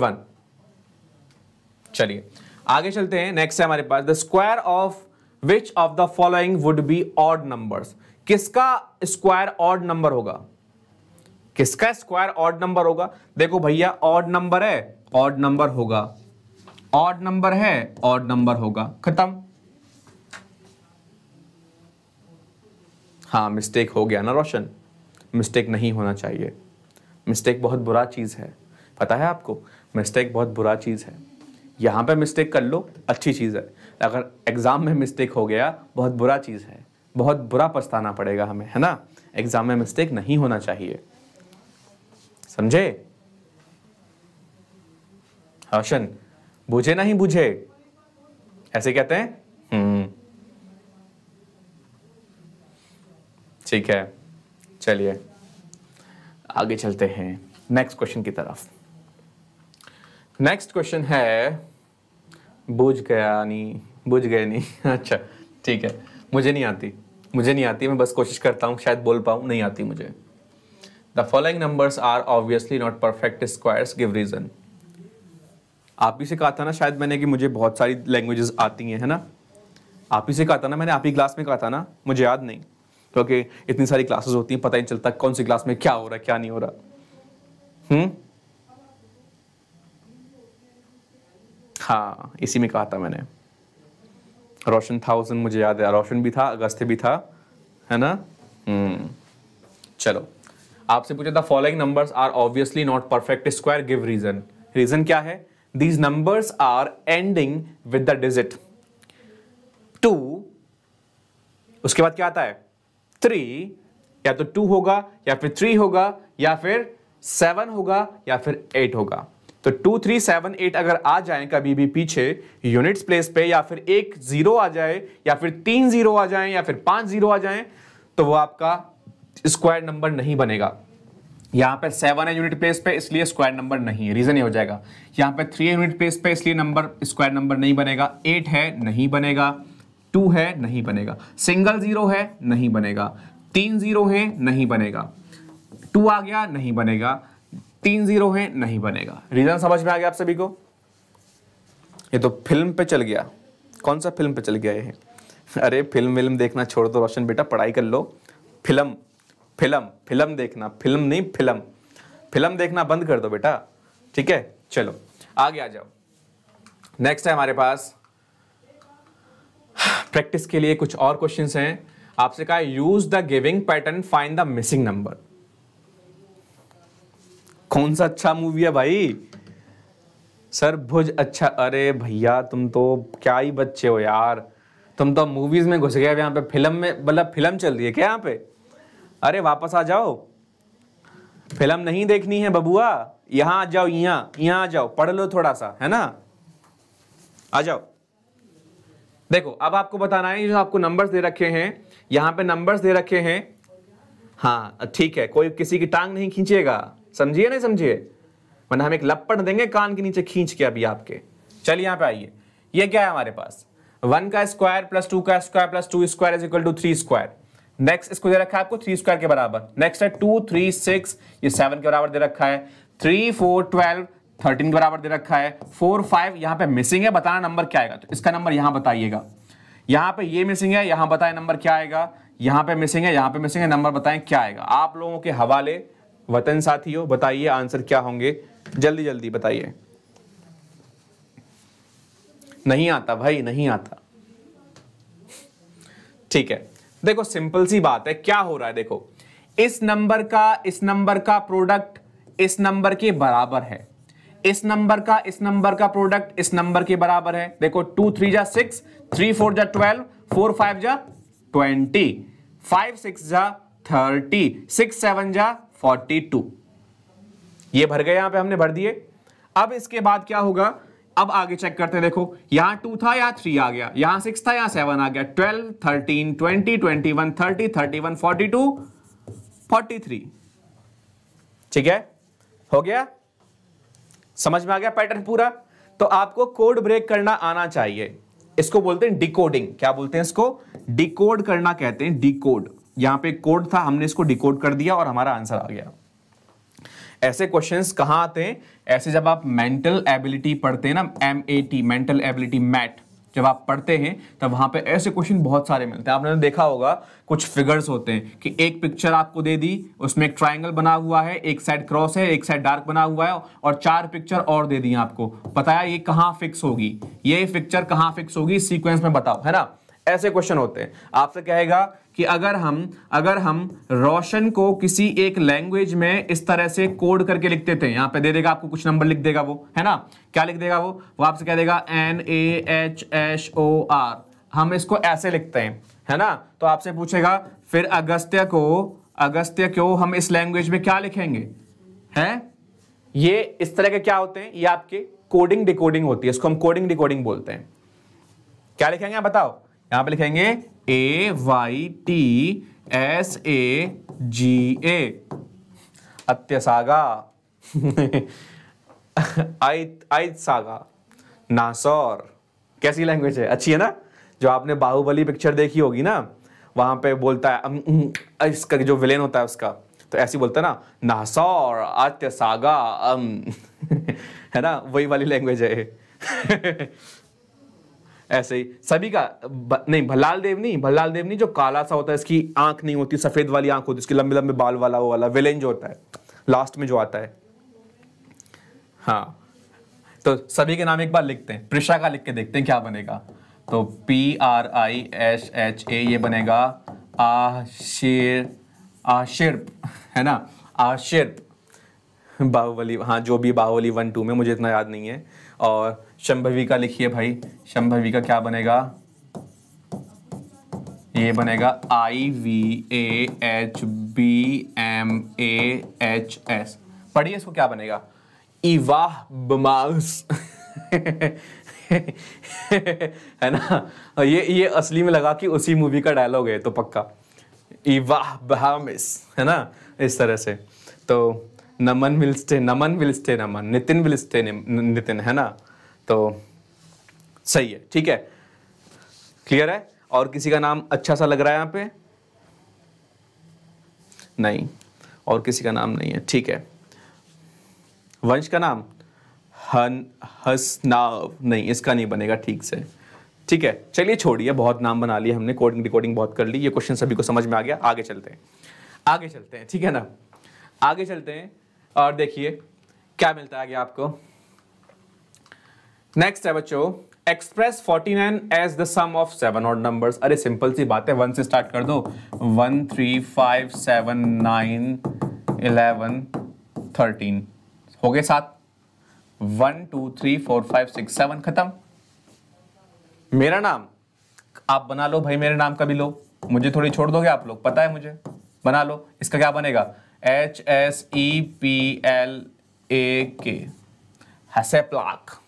चलिए आगे चलते हैं नेक्स्ट है हमारे पास the square of which of the following would be odd number किसका स्क्वायर ऑड नंबर होगा किसका स्क्वायर ऑड नंबर होगा देखो भैया ऑड नंबर है ऑड नंबर होगा ऑड नंबर है ऑड नंबर होगा खत्म हाँ मिस्टेक हो गया ना रोशन मिस्टेक नहीं होना चाहिए मिस्टेक बहुत बुरा चीज़ है पता है आपको मिस्टेक बहुत बुरा चीज़ है यहां पे मिस्टेक कर लो अच्छी चीज़ है अगर एग्ज़ाम में मिस्टेक हो गया बहुत बुरा चीज़ है बहुत बुरा पछताना पड़ेगा हमें है ना एग्ज़ाम में मिस्टेक नहीं होना चाहिए समझे हर्षन बुझे नहीं बुझे ऐसे कहते हैं हम्म। ठीक है चलिए आगे चलते हैं नेक्स्ट क्वेश्चन की तरफ नेक्स्ट क्वेश्चन है बुझ गया नहीं बुझ गए नहीं <laughs> अच्छा ठीक है मुझे नहीं आती मुझे नहीं आती मैं बस कोशिश करता हूँ शायद बोल पाऊँ नहीं आती मुझे the following numbers are obviously not perfect squares give reason आप ही से कहा था ना शायद मैंने कि मुझे बहुत सारी लैंग्वेजेस आती हैं है ना आप ही से कहा था ना मैंने आप ही क्लास में कहा था ना मुझे याद नहीं क्योंकि तो इतनी सारी क्लासेस होती हैं पता ही नहीं चलता कौन सी क्लास में क्या हो रहा है क्या नहीं हो रहा हम्म हाँ इसी में कहा था मैंने रोशन था उसमें मुझे याद है रोशन भी था अगस्त भी था है ना हम्म चलो आपसे पूछा था following numbers are obviously not perfect square give reason reason क्या है these numbers are ending with the digit two उसके बाद क्या आता है थ्री या तो टू होगा या फिर थ्री होगा या फिर सेवन होगा या फिर एट होगा तो टू थ्री सेवन एट अगर आ जाए कभी भी पीछे यूनिट्स प्लेस पे या फिर एक जीरो आ जाए या फिर तीन जीरो आ जाए या फिर पांच जीरो आ जाए तो वो आपका स्क्वायर नंबर नहीं बनेगा यहाँ पे सेवन है यूनिट प्लेस पे इसलिए स्क्वायर नंबर नहीं है रीजन ये हो जाएगा यहाँ पे थ्री यूनिट प्लेस पे इसलिए नंबर स्क्वायर नंबर नहीं बनेगा एट है नहीं बनेगा टू है नहीं बनेगा सिंगल जीरो है नहीं बनेगा तीन जीरो है नहीं बनेगा टू आ गया नहीं बनेगा तीन जीरो है नहीं बनेगा रीजन समझ में आ गया आप सभी को ये तो फिल्म पे चल गया कौन सा फिल्म पे चल गया ये अरे फिल्म विल्म देखना छोड़ दो रोशन बेटा पढ़ाई कर लो फिल्म फिल्म फिल्म देखना फिल्म नहीं फिल्म फिल्म देखना बंद कर दो बेटा ठीक है चलो आगे आ जाओ नेक्स्ट है हमारे पास प्रैक्टिस के लिए कुछ और क्वेश्चंस हैं आपसे कहा use the giving pattern find the missing number कौन सा अच्छा मूवी है भाई सरभुज अच्छा अरे भैया तुम तो क्या ही बच्चे हो यार तुम तो मूवीज में घुस गए यहाँ पे फिल्म में मतलब फिल्म चल रही है क्या यहाँ पे अरे वापस आ जाओ फिल्म नहीं देखनी है बबुआ यहां आ जाओ यहां यहां आ जाओ पढ़ लो थोड़ा सा है ना आ जाओ देखो अब आपको बताना है जो आपको नंबर्स दे रखे हैं यहां पे नंबर्स दे रखे हैं हाँ ठीक है कोई किसी की टांग नहीं खींचेगा समझिए नहीं समझिए मैंने हम एक लपट देंगे कान के नीचे खींच के अभी आपके चलिए यहां पे आइए ये क्या है हमारे पास वन का स्क्वायर प्लस टू का square plus two square is equal to three square next इसको दे रखा है आपको थ्री स्क्वायर के बराबर नेक्स्ट है टू थ्री सिक्स ये सेवन के बराबर दे रखा है थ्री फोर ट्वेल्व थर्टीन के बराबर दे रखा है फोर फाइव यहाँ पे मिसिंग है बताना नंबर क्या आएगा तो इसका नंबर यहाँ बताइएगा यहाँ पे ये मिसिंग है यहाँ बताए नंबर क्या आएगा यहाँ पे मिसिंग है यहाँ पे मिसिंग है नंबर बताएं क्या आएगा आप लोगों के हवाले वतन साथियों बताइए आंसर क्या होंगे जल्दी जल्दी बताइए नहीं आता भाई नहीं आता ठीक है देखो सिंपल सी बात है क्या हो रहा है देखो इस नंबर का इस नंबर का प्रोडक्ट इस नंबर के बराबर है इस नंबर का इस नंबर का प्रोडक्ट इस नंबर के बराबर है देखो टू थ्री जा सिक्स थ्री फोर जा ट्वेल्व फोर फाइव जा ट्वेंटी फाइव सिक्स जा थर्टी सिक्स सेवन जा फोर्टी टू ये भर गए यहां पे हमने भर दिए अब इसके बाद क्या होगा अब आगे चेक करते हैं देखो यहां टू था या थ्री आ गया यहां सिक्स था या सेवन आ गया twelve thirteen twenty twenty one thirty thirty one forty two forty three ठीक है हो गया समझ में आ गया पैटर्न पूरा तो आपको कोड ब्रेक करना आना चाहिए इसको बोलते हैं डिकोडिंग क्या बोलते हैं इसको डिकोड करना कहते हैं डिकोड यहां पे कोड था हमने इसको डिकोड कर दिया और हमारा आंसर आ गया ऐसे क्वेश्चन कहाँ आते हैं ऐसे जब आप मेंटल एबिलिटी पढ़ते हैं ना M A T mental ability MAT जब आप पढ़ते हैं तब वहाँ पे ऐसे क्वेश्चन बहुत सारे मिलते हैं आपने तो देखा होगा कुछ फिगर्स होते हैं कि एक पिक्चर आपको दे दी उसमें एक ट्रायंगल बना हुआ है एक साइड क्रॉस है एक साइड डार्क बना हुआ है और चार पिक्चर और दे दी आपको बताया ये कहाँ फिक्स होगी ये पिक्चर कहाँ फिक्स होगी सीक्वेंस में बताओ है ना ऐसे क्वेश्चन होते हैं आपसे कहेगा कि अगर हम अगर हम रोशन को किसी एक लैंग्वेज में इस तरह से कोड करके लिखते थे यहां पे दे देगा आपको कुछ नंबर लिख देगा वो है ना क्या लिख देगा वो वो आपसे कह देगा N A H H O R हम इसको ऐसे लिखते हैं है ना तो आपसे पूछेगा फिर अगस्त्य को अगस्त्य क्यों हम इस लैंग्वेज में क्या लिखेंगे है ये इस तरह के क्या होते हैं ये आपके कोडिंग डिकोडिंग होती है इसको हम कोडिंग डिकोडिंग बोलते हैं क्या लिखेंगे आप बताओ यहां पे लिखेंगे A Y T S A G A अत्यसागा <laughs> आयत सागा नासौर कैसी लैंग्वेज है अच्छी है ना जो आपने बाहुबली पिक्चर देखी होगी ना वहां पे बोलता है इसका जो विलेन होता है उसका तो ऐसी बोलता है ना नासौर आत्य सागा अम <laughs> है ना वही वाली लैंग्वेज है <laughs> ऐसे ही सभी का ब, नहीं भल्लाल देव नहीं भल्लाल देव नहीं जो काला सा होता है इसकी आंख नहीं होती सफेद वाली आंख होती इसकी लंबे लंबे बाल वाला वो वाला विलेन जो होता है लास्ट में जो आता है हाँ तो सभी के नाम एक बार लिखते हैं प्रिशा का लिख के देखते हैं क्या बनेगा तो P R I S H A ये बनेगा आशिर आशिर्प है ना आशिर्प बाहुबली हाँ जो भी बाहुबली वन टू में मुझे इतना याद नहीं है और शंभवी का लिखिए भाई शंभवी का क्या बनेगा ये बनेगा I V A H B M A H S पढ़िए इसको क्या बनेगा इवाह बमास है ना ये ये असली में लगा कि उसी मूवी का डायलॉग है तो पक्का इवाह बहामिस है ना इस तरह से तो नमन विलस्टे नमन विलस्टे नमन नितिन विलस्टे नितिन है ना तो सही है ठीक है क्लियर है और किसी का नाम अच्छा सा लग रहा है यहाँ पे नहीं और किसी का नाम नहीं है ठीक है वंश का नाम हन हसनाव नहीं इसका नहीं बनेगा ठीक से ठीक है चलिए छोड़िए बहुत नाम बना लिए हमने कोडिंग रिकॉर्डिंग बहुत कर ली ये क्वेश्चन सभी को समझ में आ गया आगे चलते हैं आगे चलते हैं ठीक है ना आगे चलते हैं और देखिए क्या मिलता है आगे आपको नेक्स्ट है बच्चों express 49 as the sum of seven odd numbers अरे सिंपल सी बात है वन से स्टार्ट कर दो one three five seven nine eleven thirteen हो गए सात one two three four five six seven खत्म मेरा नाम आप बना लो भाई मेरे नाम का भी लो मुझे थोड़ी छोड़ दोगे आप लोग पता है मुझे बना लो इसका क्या बनेगा H S E P L A K प्लाक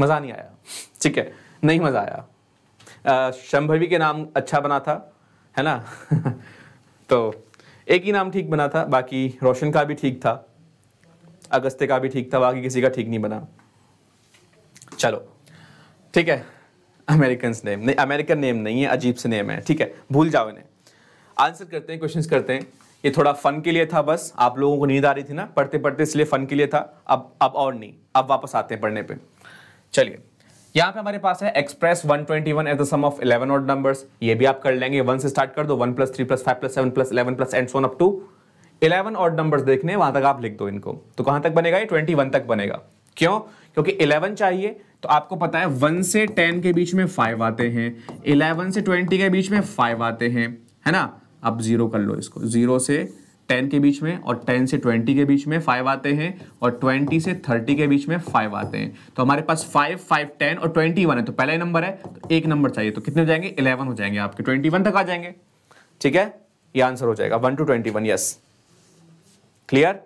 मज़ा नहीं आया ठीक है नहीं मज़ा आया शंभवी के नाम अच्छा बना था है ना <laughs> तो एक ही नाम ठीक बना था बाकी रोशन का भी ठीक था अगस्त का भी ठीक था बाकी किसी का ठीक नहीं बना चलो ठीक है अमेरिकन नेम नहीं अमेरिकन नेम नहीं है अजीब से नेम है ठीक है भूल जाओ इन्हें आंसर करते हैं क्वेश्चंस करते हैं ये थोड़ा फन के लिए था बस आप लोगों को नींद आ रही थी ना पढ़ते पढ़ते इसलिए फन के लिए था अब अब और नहीं अब वापस आते हैं पढ़ने पर चलिए यहाँ पे हमारे पास है express 121 twenty one as the sum of eleven odd numbers ये भी आप कर लेंगे वन से स्टार्ट कर दो one plus three plus five plus seven plus eleven plus and so on up to eleven odd numbers देखने वहां तक आप लिख दो इनको तो कहां तक बनेगा ये 21 तक बनेगा क्यों क्योंकि 11 चाहिए तो आपको पता है 1 से 10 के बीच में 5 आते हैं 11 से 20 के बीच में 5 आते हैं है ना आप जीरो कर लो इसको जीरो से टेन के बीच में और टेन से ट्वेंटी के बीच में फाइव आते हैं और ट्वेंटी से थर्टी के बीच में फाइव आते हैं तो हमारे पास फाइव फाइव टेन और ट्वेंटी वन है तो पहला ही नंबर है तो एक नंबर चाहिए तो कितने जाएंगे इलेवन हो जाएंगे आपके ट्वेंटी वन तक आ जाएंगे ठीक है ये आंसर हो जाएगा one two twenty one yes clear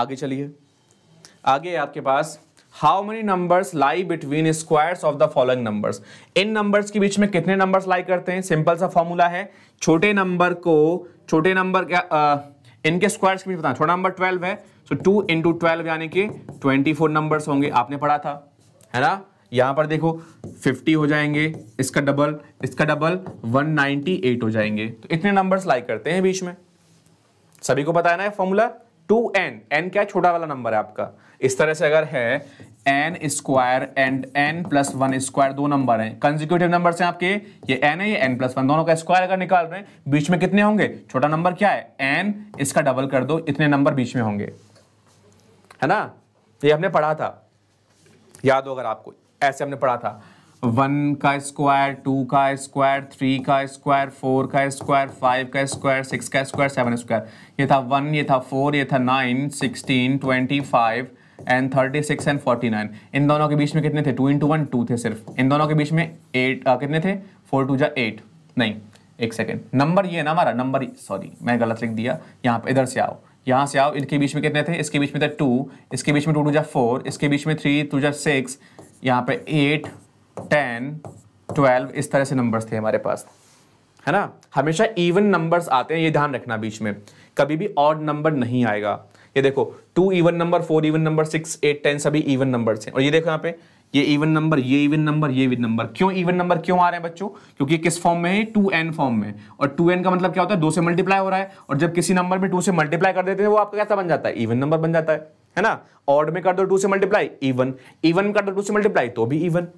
आगे चलिए आगे आपके पास how many numbers lie between squares of the following numbers इन नंबर्स के बीच में कितने नंबर्स लाई करते हैं सिंपल सा फॉर्मूला है छोटे नंबर को छोटे नंबर क्या आ, इनके स्क्वायर्स के भी बताना छोटा नंबर ट्वेल्व है सो टू इंटू ट्वेल्व यानी कि ट्वेंटी फोर नंबर होंगे आपने पढ़ा था है ना यहाँ पर देखो 50 हो जाएंगे इसका डबल इसका डबल 198 हो जाएंगे तो इतने नंबर्स लाइक करते हैं बीच में सभी को बताया है ना फॉर्मूला टू एन एन क्या छोटा वाला नंबर है आपका इस तरह से अगर है n square and n plus one square दो नंबर हैं कंजिक्यूटिव नंबर से आपके ये एन है ये एन प्लस वन दोनों का स्क्वायर अगर निकाल रहे हैं बीच में कितने होंगे छोटा नंबर क्या है एन इसका डबल कर दो इतने नंबर बीच में होंगे है ना ये हमने पढ़ा था याद हो अगर आपको ऐसे हमने पढ़ा था वन का स्क्वायर टू का स्क्वायर थ्री का स्क्वायर फोर का स्क्वायर फाइव का स्क्वायर सिक्स का स्क्वायर सेवन स्क्वायर ये था वन ये था फोर ये था nine sixteen twenty five and thirty six and forty nine इन दोनों के बीच में कितने थे टू इंटू वन टू थे सिर्फ इन दोनों के बीच में एट कितने थे फोर टू जा एट नहीं एक सेकेंड नंबर ये ना हमारा नंबर सॉरी मैं गलत लिख दिया यहाँ पर इधर से आओ यहाँ से आओ इनके बीच में कितने थे इसके बीच में थे टू इसके बीच में टू टू जा फोर इसके बीच में थ्री टू जा सिक्स यहाँ पे एट टेन ट्वेल्व इस तरह से नंबर्स थे हमारे पास है ना हमेशा इवन नंबर्स आते हैं ये ध्यान रखना बीच में कभी भी ऑड नंबर नहीं आएगा ये देखो two even number four even number six eight ten सभी इवन नंबर हैं और ये देखो यहाँ पे ये इवन नंबर ये इवन नंबर ये इवन नंबर क्यों इवन नंबर क्यों आ रहे हैं बच्चों क्योंकि किस फॉर्म में है टू एन फॉर्म में और टू एन का मतलब क्या होता है दो से मल्टीप्लाई हो रहा है और जब किसी नंबर में टू से मल्टीप्लाई कर देते हैं वो आपका कैसा बन जाता है इवन नंबर बन जाता है है ना ऑड में कर दो टू से मल्टीप्लाई इवन इवन कर दो टू से मल्टीप्लाई तो भी इवन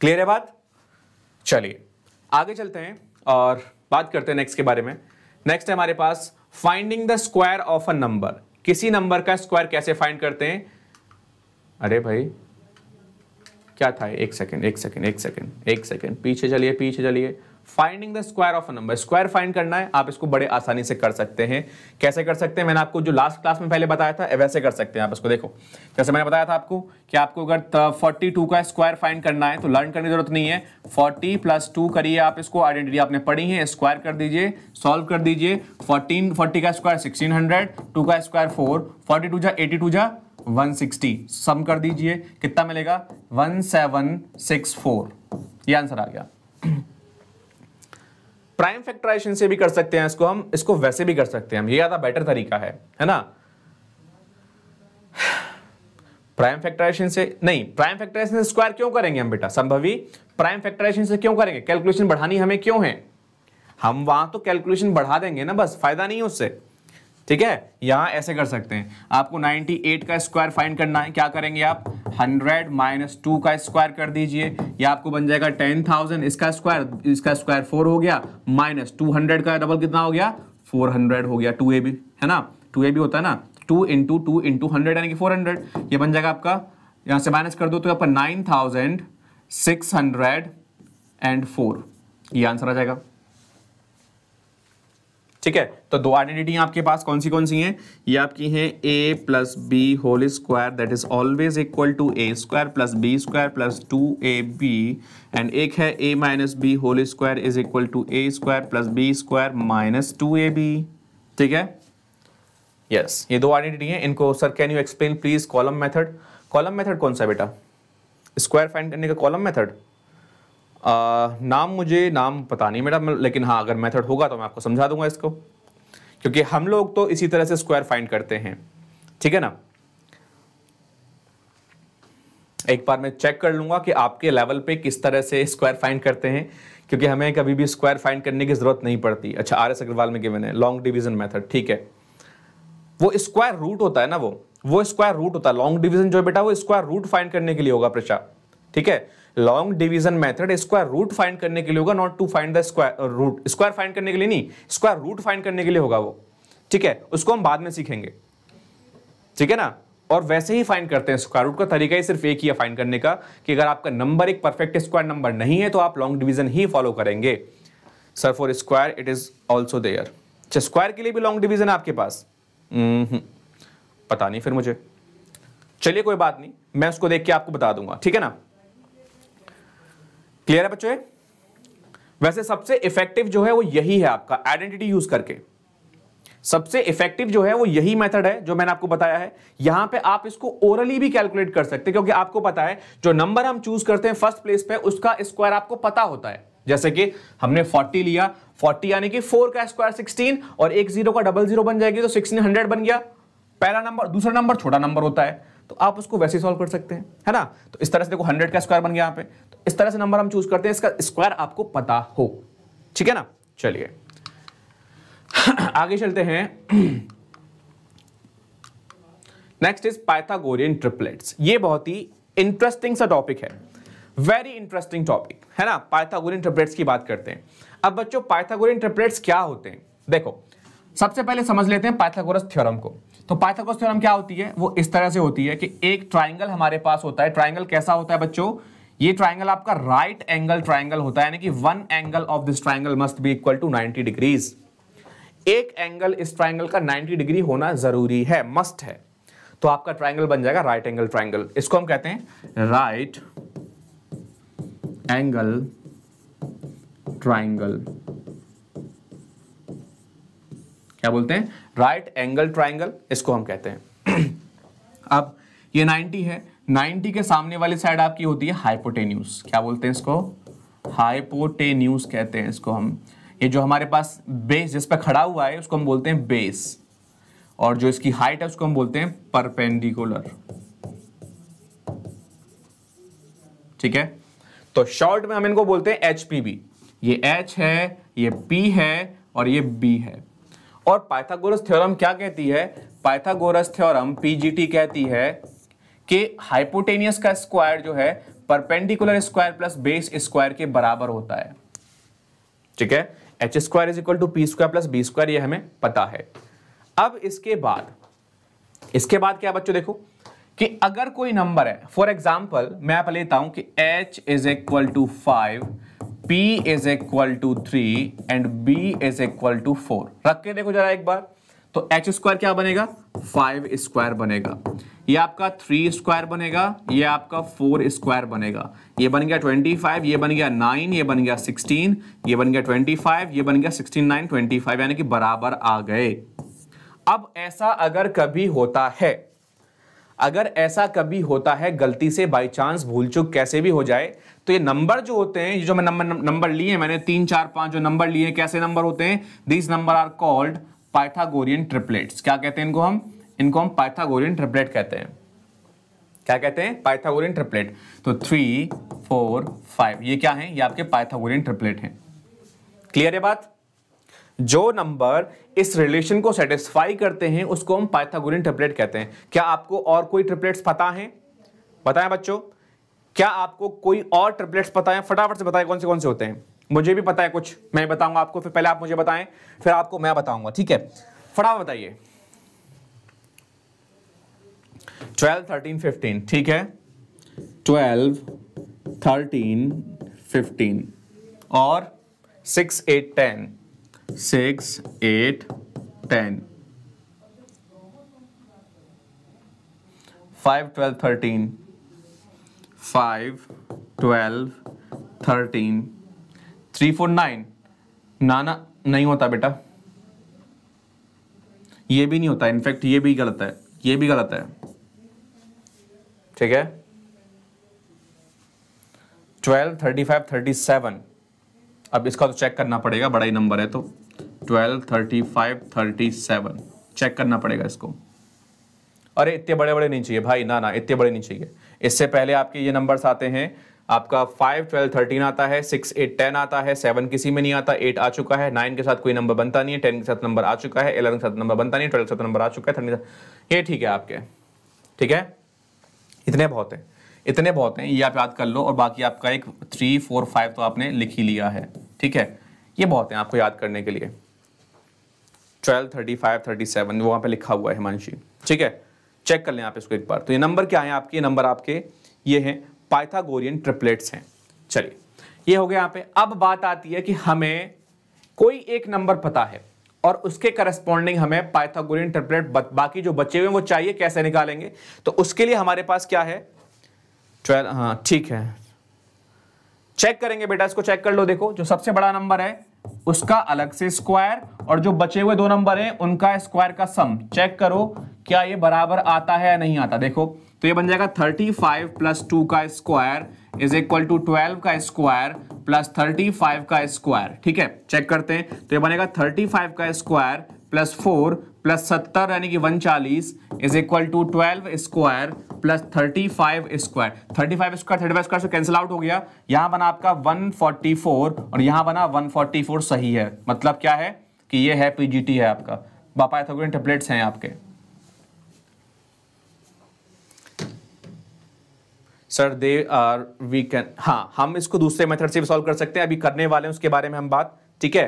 क्लियर है बात चलिए आगे चलते हैं और बात करते हैं नेक्स्ट के बारे में नेक्स्ट है हमारे पास finding the square of a number किसी नंबर का स्क्वायर कैसे फाइंड करते हैं अरे भाई क्या था एक सेकेंड एक सेकेंड एक सेकेंड एक सेकेंड पीछे चलिए पीछे चलिए finding the square of a number square find करना है आप इसको बड़े आसानी से कर सकते हैं कैसे कर सकते हैं मैंने आपको जो लास्ट क्लास में पहले बताया था वैसे कर सकते हैं आप इसको देखो जैसे मैंने बताया था आपको कि आपको अगर फोर्टी टू का स्क्वायर फाइंड करना है तो लर्न करने की जरूरत नहीं है फोर्टी प्लस टू करिए आप इसको आइडेंटिटी आपने पढ़ी है स्क्वायर कर दीजिए सॉल्व कर दीजिए फोर्टीन फोर्टी का स्क्वायर सिक्सटीन हंड्रेड टू का स्क्वायर फोर फोर्टी टू जा एटी टू जा 160 सम कर दीजिए कितना मिलेगा 1764 ये आंसर आ गया प्राइम फैक्टराइजेशन से भी कर सकते हैं इसको हम इसको वैसे भी कर सकते हैं हम ये ज़्यादा बेटर तरीका है है ना प्राइम फैक्टराइजेशन से नहीं प्राइम फैक्टराइजेशन से स्क्वायर क्यों करेंगे हम बेटा संभवी प्राइम फैक्टराइजेशन से क्यों करेंगे कैलकुलेशन बढ़ानी हमें क्यों है हम वहां तो कैलकुलेशन बढ़ा देंगे ना बस फायदा नहीं है उससे ठीक है यहां ऐसे कर सकते हैं आपको 98 का स्क्वायर फाइंड करना है क्या करेंगे आप 100 माइनस टू का स्क्वायर कर दीजिए या आपको बन जाएगा 10,000 इसका स्क्वायर इसका स्क्वायर फोर हो गया माइनस 200 का डबल कितना हो गया 400 हो गया 2ab है ना 2ab होता है ना 2 इंटू टू इंटू हंड्रेड यानी कि फोर ये बन जाएगा आपका यहाँ से माइनस कर दो तो आपका nine thousand six hundred and four ये आंसर आ जाएगा ठीक है तो दो आइडेंटिटी आपके पास कौन सी कौन सी हैं ये आपकी हैं ए plus b whole square that is always equal to A square plus B square plus two a b and एक है a minus b whole square is equal to A square plus B square minus two a b ठीक है यस yes, ये दो आइडेंटिटी हैं इनको sir can you explain please column method column method कौन सा बेटा स्क्वायर फाइंड करने का कॉलम मेथड आ, नाम मुझे नाम पता नहीं मेरा लेकिन हाँ अगर मेथड होगा तो मैं आपको समझा दूंगा इसको क्योंकि हम लोग तो इसी तरह से स्क्वायर फाइंड करते हैं ठीक है ना एक बार मैं चेक कर लूंगा कि आपके लेवल पे किस तरह से स्क्वायर फाइंड करते हैं क्योंकि हमें कभी भी स्क्वायर फाइंड करने की ज़रूरत नहीं पड़ती अच्छा आर एस अग्रवाल में गिवन है लॉन्ग डिवीजन मेथड ठीक है वो स्क्वायर रूट होता है ना वो वो स्क्वायर रूट होता है लॉन्ग डिवीजन जो है बेटा वो स्क्वायर रूट फाइंड करने के लिए होगा प्रशा ठीक है long division method square root find करने के लिए होगा not to find the square root square find करने के लिए नहीं स्क्वायर रूट फाइंड करने के लिए होगा वो ठीक है उसको हम बाद में सीखेंगे ठीक है ना और वैसे ही फाइंड करते हैं स्क्वायर रूट का तरीका ही सिर्फ एक ही है फाइंड करने का कि अगर आपका नंबर एक परफेक्ट स्क्वायर नंबर नहीं है तो आप लॉन्ग डिवीजन ही फॉलो करेंगे sir for square it is also there अच्छा स्क्वायर के लिए भी लॉन्ग डिवीजन आपके पास पता नहीं फिर मुझे चलिए कोई बात नहीं मैं उसको देख के आपको बता दूंगा ठीक है ना क्लियर है बच्चों वैसे सबसे इफेक्टिव जो है वो यही है आपका आइडेंटिटी यूज करके सबसे इफेक्टिव जो है वो यही मेथड है जो मैंने आपको बताया है यहां पे आप इसको ओरली भी कैलकुलेट कर सकते हैं क्योंकि आपको पता है जो नंबर हम चूज करते हैं फर्स्ट प्लेस पे उसका स्क्वायर आपको पता होता है जैसे कि हमने 40 लिया 40 यानी कि 4 का स्क्वायर 16 और एक जीरो का डबल जीरो बन जाएगी तो सिक्सटीन बन गया पहला नंबर दूसरा नंबर छोटा नंबर होता है तो आप उसको वैसे सॉल्व कर सकते हैं है ना तो इस तरह से देखो हंड्रेड का स्क्वायर बन गया यहाँ पे तो इस तरह से नंबर हम चूज करते हैं इसका स्क्वायर आपको पता हो ठीक है ना चलिए <clears throat> आगे चलते हैं नेक्स्ट इज पाइथागोरियन ट्रिपलेट्स ये बहुत ही इंटरेस्टिंग सा टॉपिक है वेरी इंटरेस्टिंग टॉपिक है ना पाइथागोरियन ट्रिपलेट्स की बात करते हैं अब बच्चों पाइथागोरियन ट्रिपलेट्स क्या होते हैं देखो सबसे पहले समझ लेते हैं पाइथागोरस थ्योरम को तो पाइथागोरस थ्योरम क्या होती है वो इस तरह से होती है कि एक ट्राइंगल हमारे पास होता है ट्राइंगल कैसा होता है बच्चों ये ट्राइंगल आपका राइट एंगल ट्राइंगल होता है यानी कि one angle of this triangle must be equal to ninety degrees एक एंगल इस ट्राइंगल का 90 डिग्री होना जरूरी है मस्ट है तो आपका ट्राइंगल बन जाएगा राइट एंगल ट्राइंगल इसको हम कहते हैं राइट एंगल ट्राइंगल क्या बोलते हैं राइट एंगल ट्राइंगल इसको हम कहते हैं <clears throat> अब ये 90 है 90 के सामने वाली साइड आपकी होती है हाइपोटेन्यूस क्या बोलते हैं इसको हाइपोटेन्यूस कहते हैं इसको हम ये जो हमारे पास बेस जिस पर खड़ा हुआ है उसको हम बोलते हैं बेस और जो इसकी हाइट है उसको हम बोलते हैं परपेंडिकुलर ठीक है तो शॉर्ट में हम इनको बोलते हैं एच ये एच है ये पी है और ये बी है और पाइथागोरस थ्योरम क्या कहती है पाइथागोरस थ्योरम पीजीटी कहती है कि हाइपोटेनियस का स्क्वायर जो है perpendicular square plus base square के बराबर होता है ठीक है H square is equal to P square plus B square यह हमें पता है अब इसके बाद इसके बाद क्या बच्चों देखो कि अगर कोई नंबर है फॉर एग्जाम्पल मैं आप लेता हूं कि H is equal to five P is equal to three and B is equal to four रख के देखो जरा एक बार तो एच स्क्वायर क्या बनेगा फाइव स्क्वायर बनेगा ये आपका थ्री स्क्वायर बनेगा ये आपका फोर स्क्वायर बनेगा ये बन गया ट्वेंटी फाइव ये बन गया नाइन ये बन गया सिक्सटीन ये बन गया ट्वेंटी फाइव ये बन गया सिक्सटीन नाइन ट्वेंटी फाइव यानी कि बराबर आ गए अब ऐसा अगर कभी होता है अगर ऐसा कभी होता है गलती से बाई चांस भूल चुक कैसे भी हो जाए तो ये नंबर जो होते हैं जो मैं नंबर नंबर लिए मैंने तीन चार पांच जो नंबर लिए हैं कैसे नंबर होते हैं these numbers are called Pythagorean triplets क्या कहते हैं इनको हम इनको हम पाइथागोरियन ट्रिपलेट कहते हैं क्या कहते हैं पाइथागोरियन ट्रिपलेट तो थ्री फोर फाइव ये क्या है ये आपके पाइथागोरियन ट्रिपलेट हैं क्लियर है बात जो नंबर इस रिलेशन को सेटिस्फाई करते हैं उसको हम पाइथागोरियन ट्रिपलेट कहते हैं क्या आपको और कोई ट्रिपलेट्स पता है बताएं बच्चों क्या आपको कोई और ट्रिपलेट्स पता है फटाफट से बताएं कौन से कौन से होते हैं मुझे भी पता है कुछ मैं बताऊंगा आपको फिर पहले आप मुझे बताएं फिर आपको मैं बताऊंगा ठीक है फटाफट बताइए ट्वेल्व थर्टीन फिफ्टीन ठीक है ट्वेल्व थर्टीन फिफ्टीन और six eight ten six eight ten five twelve thirteen five twelve thirteen three four nine नाना नहीं होता बेटा ये भी नहीं होता इनफैक्ट ये भी गलत है ये भी गलत है ठीक है twelve thirty five thirty seven अब इसका तो चेक करना पड़ेगा बड़ा ही नंबर है तो twelve thirty five thirty seven check करना पड़ेगा इसको अरे इतने बड़े बड़े नहीं चाहिए भाई ना ना इतने बड़े नहीं चाहिए इससे पहले आपके ये नंबर्स आते हैं आपका फाइव ट्वेल्व थर्टीन आता है सिक्स एट टेन आता है सेवन किसी में नहीं आता एट आ चुका है नाइन के साथ कोई नंबर बनता नहीं है टेन के साथ नंबर आ चुका है इलेवन के साथ नंबर बनता नहीं ट्वेल्व के साथ नंबर आ चुका है थर्टीन ये ठीक है आपके ठीक है इतने बहुत हैं इतने बहुत हैं ये आप याद कर लो और बाकी आपका एक थ्री फोर फाइव तो आपने लिख ही लिया है ठीक है ये बहुत हैं आपको याद करने के लिए twelve thirty five thirty seven वहाँ पर लिखा हुआ है हिमांशी ठीक है चेक कर लें आप इसको एक बार तो ये नंबर क्या है आपके नंबर आपके ये हैं पाइथागोरियन ट्रिपलेट्स हैं चलिए ये हो गया यहाँ पे अब बात आती है कि हमें कोई एक नंबर पता है और उसके करस्पॉन्डिंग हमें पाइथागोरियन ट्रिपलेट बाकी जो बचे हुए वो चाहिए कैसे निकालेंगे तो उसके लिए हमारे पास क्या है ट्वेल्व हाँ ठीक है चेक करेंगे बेटा इसको चेक कर लो देखो जो सबसे बड़ा नंबर है उसका अलग से स्क्वायर और जो बचे हुए दो नंबर हैं उनका स्क्वायर का सम चेक करो क्या ये बराबर आता है या नहीं आता देखो तो ये बन जाएगा 35 फाइव प्लस टू का स्क्वायर इज इक्वल टू 12 का स्क्वायर प्लस 35 का स्क्वायर ठीक है चेक करते हैं तो ये बनेगा 35 का स्क्वायर प्लस फोर प्लस सत्तर यानी कि वन चालीस is equal to twelve square plus thirty five square thirty five square thirty five square से कैंसिल आउट हो गया यहां बना आपका वन फोर्टी फोर और यहां बना वन फोर्टी फोर सही है मतलब क्या है कि ये है पीजीटी है आपका बापा बापाइथागोरियन टेबलेट्स हैं आपके sir they are we can हाँ हम इसको दूसरे मेथड से भी सॉल्व कर सकते हैं अभी करने वाले हैं उसके बारे में हम बात ठीक है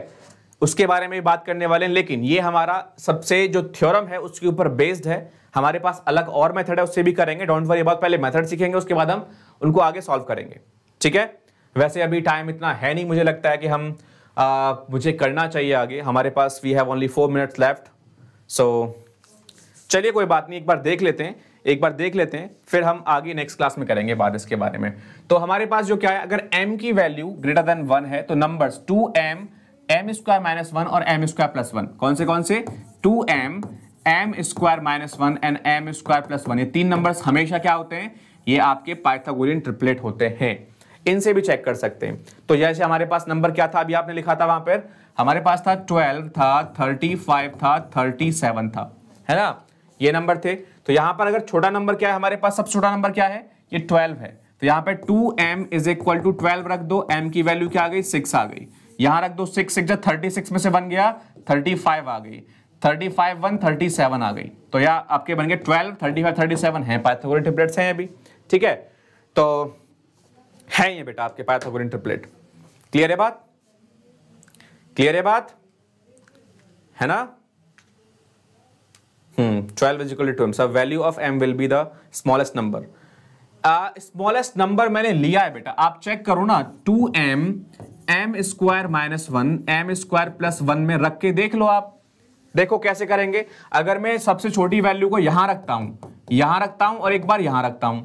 उसके बारे में बात करने वाले हैं लेकिन ये हमारा सबसे जो थ्योरम है उसके ऊपर बेस्ड है हमारे पास अलग और मेथड है उससे भी करेंगे डोंट वरी बहुत पहले मेथड सीखेंगे उसके बाद हम उनको आगे सॉल्व करेंगे ठीक है वैसे अभी टाइम इतना है नहीं मुझे लगता है कि हम आ, मुझे करना चाहिए आगे हमारे पास we have only four minutes left so चलिए कोई बात नहीं एक बार देख लेते हैं एक बार देख लेते हैं फिर हम आगे नेक्स्ट क्लास में करेंगे बाद इसके बारे में तो हमारे पास जो क्या है अगर m की वैल्यू ग्रेटर देन वन है तो numbers two m m square minus one और एम स्क्वायर प्लस वन कौन से कौन से two m m square minus one and m square plus one ये तीन नंबर हमेशा क्या होते हैं ये आपके पाइथागोरियन ट्रिपलेट होते हैं इनसे भी चेक कर सकते हैं तो जैसे हमारे पास नंबर क्या था अभी आपने लिखा था वहां पर हमारे पास था ट्वेल्व था थर्टी फाइव था थर्टी सेवन था है ना ये नंबर थे तो यहां पर अगर छोटा नंबर क्या है हमारे पास सबसे छोटा नंबर क्या है ये ट्वेल्व है तो यहाँ पर two M is equal to twelve रख दो एम की वैल्यू क्या आ गई सिक्स आ गई यहां रख दो सिक्स सिक्स थर्टी सिक्स में से बन गया थर्टी फाइव आ गई thirty five one thirty seven आ गई तो यह आपके बन गए twelve thirty five thirty seven है पाइथागोरियन ट्रिपलेट्स हैं अभी ठीक है तो है ये बेटा आपके पाइथागोरियन ट्रिपलेट क्लियर है बात क्लियर है बात है ना hmm twelve is equal to m sir value of m will be the smallest number smallest number मैंने लिया है बेटा आप चेक करो ना two m m square minus one m square plus one में रख के देख लो आप देखो कैसे करेंगे अगर मैं सबसे छोटी वैल्यू को यहां रखता हूं यहां रखता हूं और एक बार यहां रखता हूं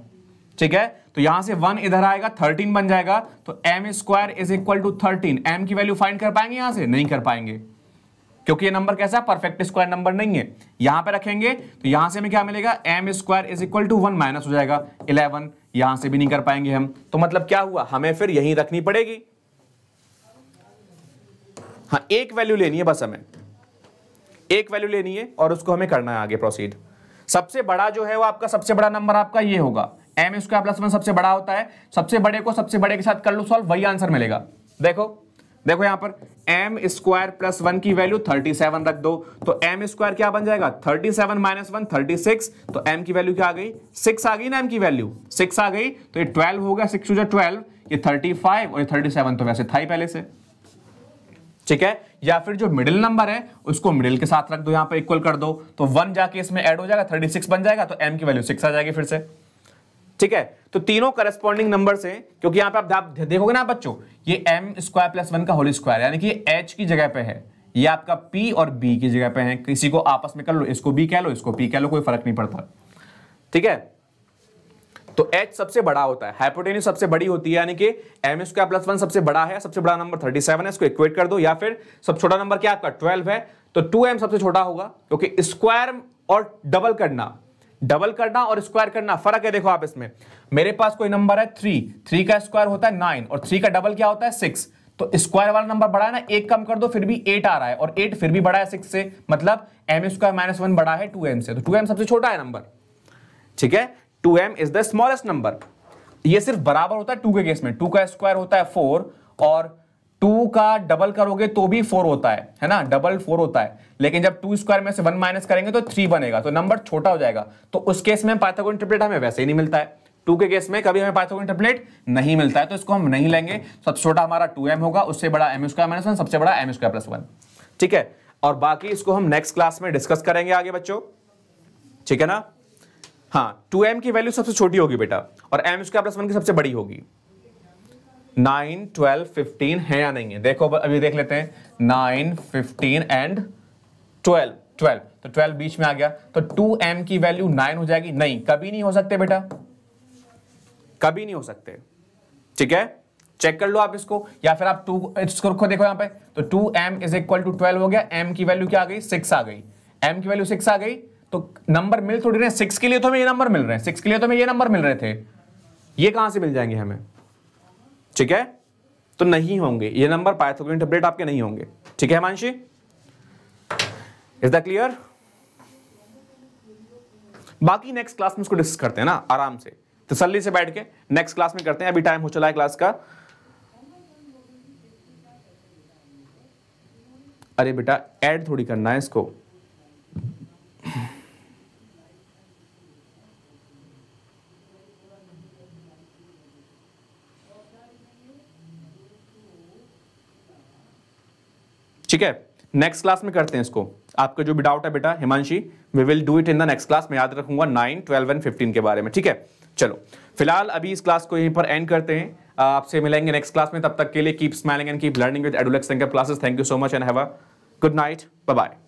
ठीक है तो यहां से वन इधर आएगा थर्टीन बन जाएगा तो M square is equal to thirteen M की वैल्यू फाइंड कर पाएंगे यहां से नहीं कर पाएंगे क्योंकि ये नंबर कैसा है परफेक्ट स्क्वायर नंबर नहीं है यहां पे रखेंगे तो यहां से हमें क्या मिलेगा M square is equal to one minus हो जाएगा इलेवन यहां से भी नहीं कर पाएंगे हम तो मतलब क्या हुआ हमें फिर यहीं रखनी पड़ेगी हाँ एक वैल्यू लेनी है बस हमें एक वैल्यू लेनी है और उसको हमें करना है आगे प्रोसीड सबसे बड़ा जो है वो आपका सबसे बड़ा नंबर आपका ये होगा एम स्क्वायर प्लस वन सबसे बड़ा होता है सबसे बड़े को सबसे बड़े के साथ कर लो सॉल्व वही आंसर मिलेगा देखो देखो यहां पर एम स्क्वायर प्लस वन की वैल्यू थर्टी सेवन रख दो तो एम स्क्वायर क्या बन जाएगा thirty seven minus one thirty six तो एम की वैल्यू क्या आ गई सिक्स आ गई ना एम की वैल्यू सिक्स आ गई तो ये ट्वेल्व होगा सिक्स टू जो ट्वेल्व ये थर्टी फाइव और ये थर्टी सेवन तो वैसे था ही पहले से ठीक है या फिर जो मिडिल नंबर है उसको मिडिल के साथ रख दो यहां पर इक्वल कर दो तो वन जाके इसमें एड हो जाएगा थर्टी सिक्स बन जाएगा तो एम की वैल्यू सिक्स आ जाएगी फिर से ठीक है तो तीनों करस्पॉन्डिंग नंबर से क्योंकि यहां पे आप देखोगे ना बच्चों ये एम स्क्वायर प्लस वन का होल स्क्वायर यानी कि एच की जगह पे है ये आपका पी और बी की जगह पे है किसी को आपस में कर लो इसको बी कह लो इसको पी कह लो कोई फर्क नहीं पड़ता ठीक है तो एच सबसे बड़ा होता है हाइपोटेनियस सबसे बड़ी होती है यानी कि एम स्क्वायर प्लस वन सबसे बड़ा है सबसे बड़ा नंबर थर्टी सेवन है इसको इक्वेट कर दो या फिर सबसे छोटा नंबर क्या आपका ट्वेल्व है तो टू एम सबसे छोटा होगा क्योंकि तो स्क्वायर और डबल करना डबल करना और स्क्वायर करना फर्क है देखो आप इसमें मेरे पास कोई नंबर है थ्री थ्री का स्क्वायर होता है नाइन और थ्री का डबल क्या होता है सिक्स तो स्क्वायर वाला नंबर बड़ा है ना एक कम कर दो फिर भी एट आ रहा है और एट फिर भी बड़ा है सिक्स से मतलब एम स्क्वायर माइनस वन बड़ा है टू एम से तो टू एम सबसे छोटा है नंबर ठीक है two M is the smallest number ये सिर्फ बराबर होता है टू के केस में टू का स्क्वायर होता है फोर और टू का डबल करोगे तो भी फोर होता है है ना डबल फोर होता है लेकिन जब टू स्क्वायर में से वन माइनस करेंगे तो थ्री बनेगा तो नंबर छोटा हो जाएगा तो उस केस में पाथोग इंटरप्रेट हमें वैसे ही नहीं मिलता है टू के केस में कभी हमें पाथोग इंटरप्रेट नहीं मिलता है तो इसको हम नहीं लेंगे सबसे छोटा हमारा टू एम होगा उससे बड़ा एम स्क्वायर माइनस वन सबसे बड़ा एम स्क्वायर प्लस वन ठीक है और बाकी इसको हम नेक्स्ट क्लास में डिस्कस करेंगे आगे बच्चों ठीक है ना हाँ टू एम की वैल्यू सबसे छोटी होगी बेटा और एम स्क्वायर प्लस वन की सबसे बड़ी होगी नाइन ट्वेल्व फिफ्टीन है या नहीं है देखो अभी देख लेते हैं nine fifteen and twelve twelve तो ट्वेल्व बीच में आ गया तो टू एम की वैल्यू नाइन हो जाएगी नहीं कभी नहीं हो सकते बेटा कभी नहीं हो सकते ठीक है चेक कर लो आप इसको या फिर आप टू इसको को देखो यहां पे तो two M is equal to twelve हो गया एम की वैल्यू क्या आ गई सिक्स आ गई एम की वैल्यू सिक्स आ गई तो नंबर मिल थोड़ी रहे सिक्स के लिए तो हमें ये नंबर मिल रहे हैं सिक्स के लिए तो हमें ये नंबर मिल रहे थे ये कहां से मिल जाएंगे हमें ठीक है तो नहीं होंगे ये नंबर पाइथागोरियन टेम्पलेट आपके नहीं होंगे ठीक है हिमांशी इज द क्लियर बाकी नेक्स्ट क्लास में उसको डिस्कस करते हैं ना आराम से तसल्ली से बैठ के नेक्स्ट क्लास में करते हैं अभी टाइम हो चला है क्लास का अरे बेटा ऐड थोड़ी करना है इसको ठीक है नेक्स्ट क्लास में करते हैं इसको आपका जो भी डाउट है बेटा Himanshi we will do it in the next class में याद रखूंगा नाइन ट्वेल्व एंड फिफ्टीन के बारे में ठीक है चलो फिलहाल अभी इस क्लास को यहीं पर एंड करते हैं आपसे मिलेंगे नेक्स्ट क्लास में तब तक के लिए keep smiling and keep learning with Edulex classes thank you so much and have a good night bye bye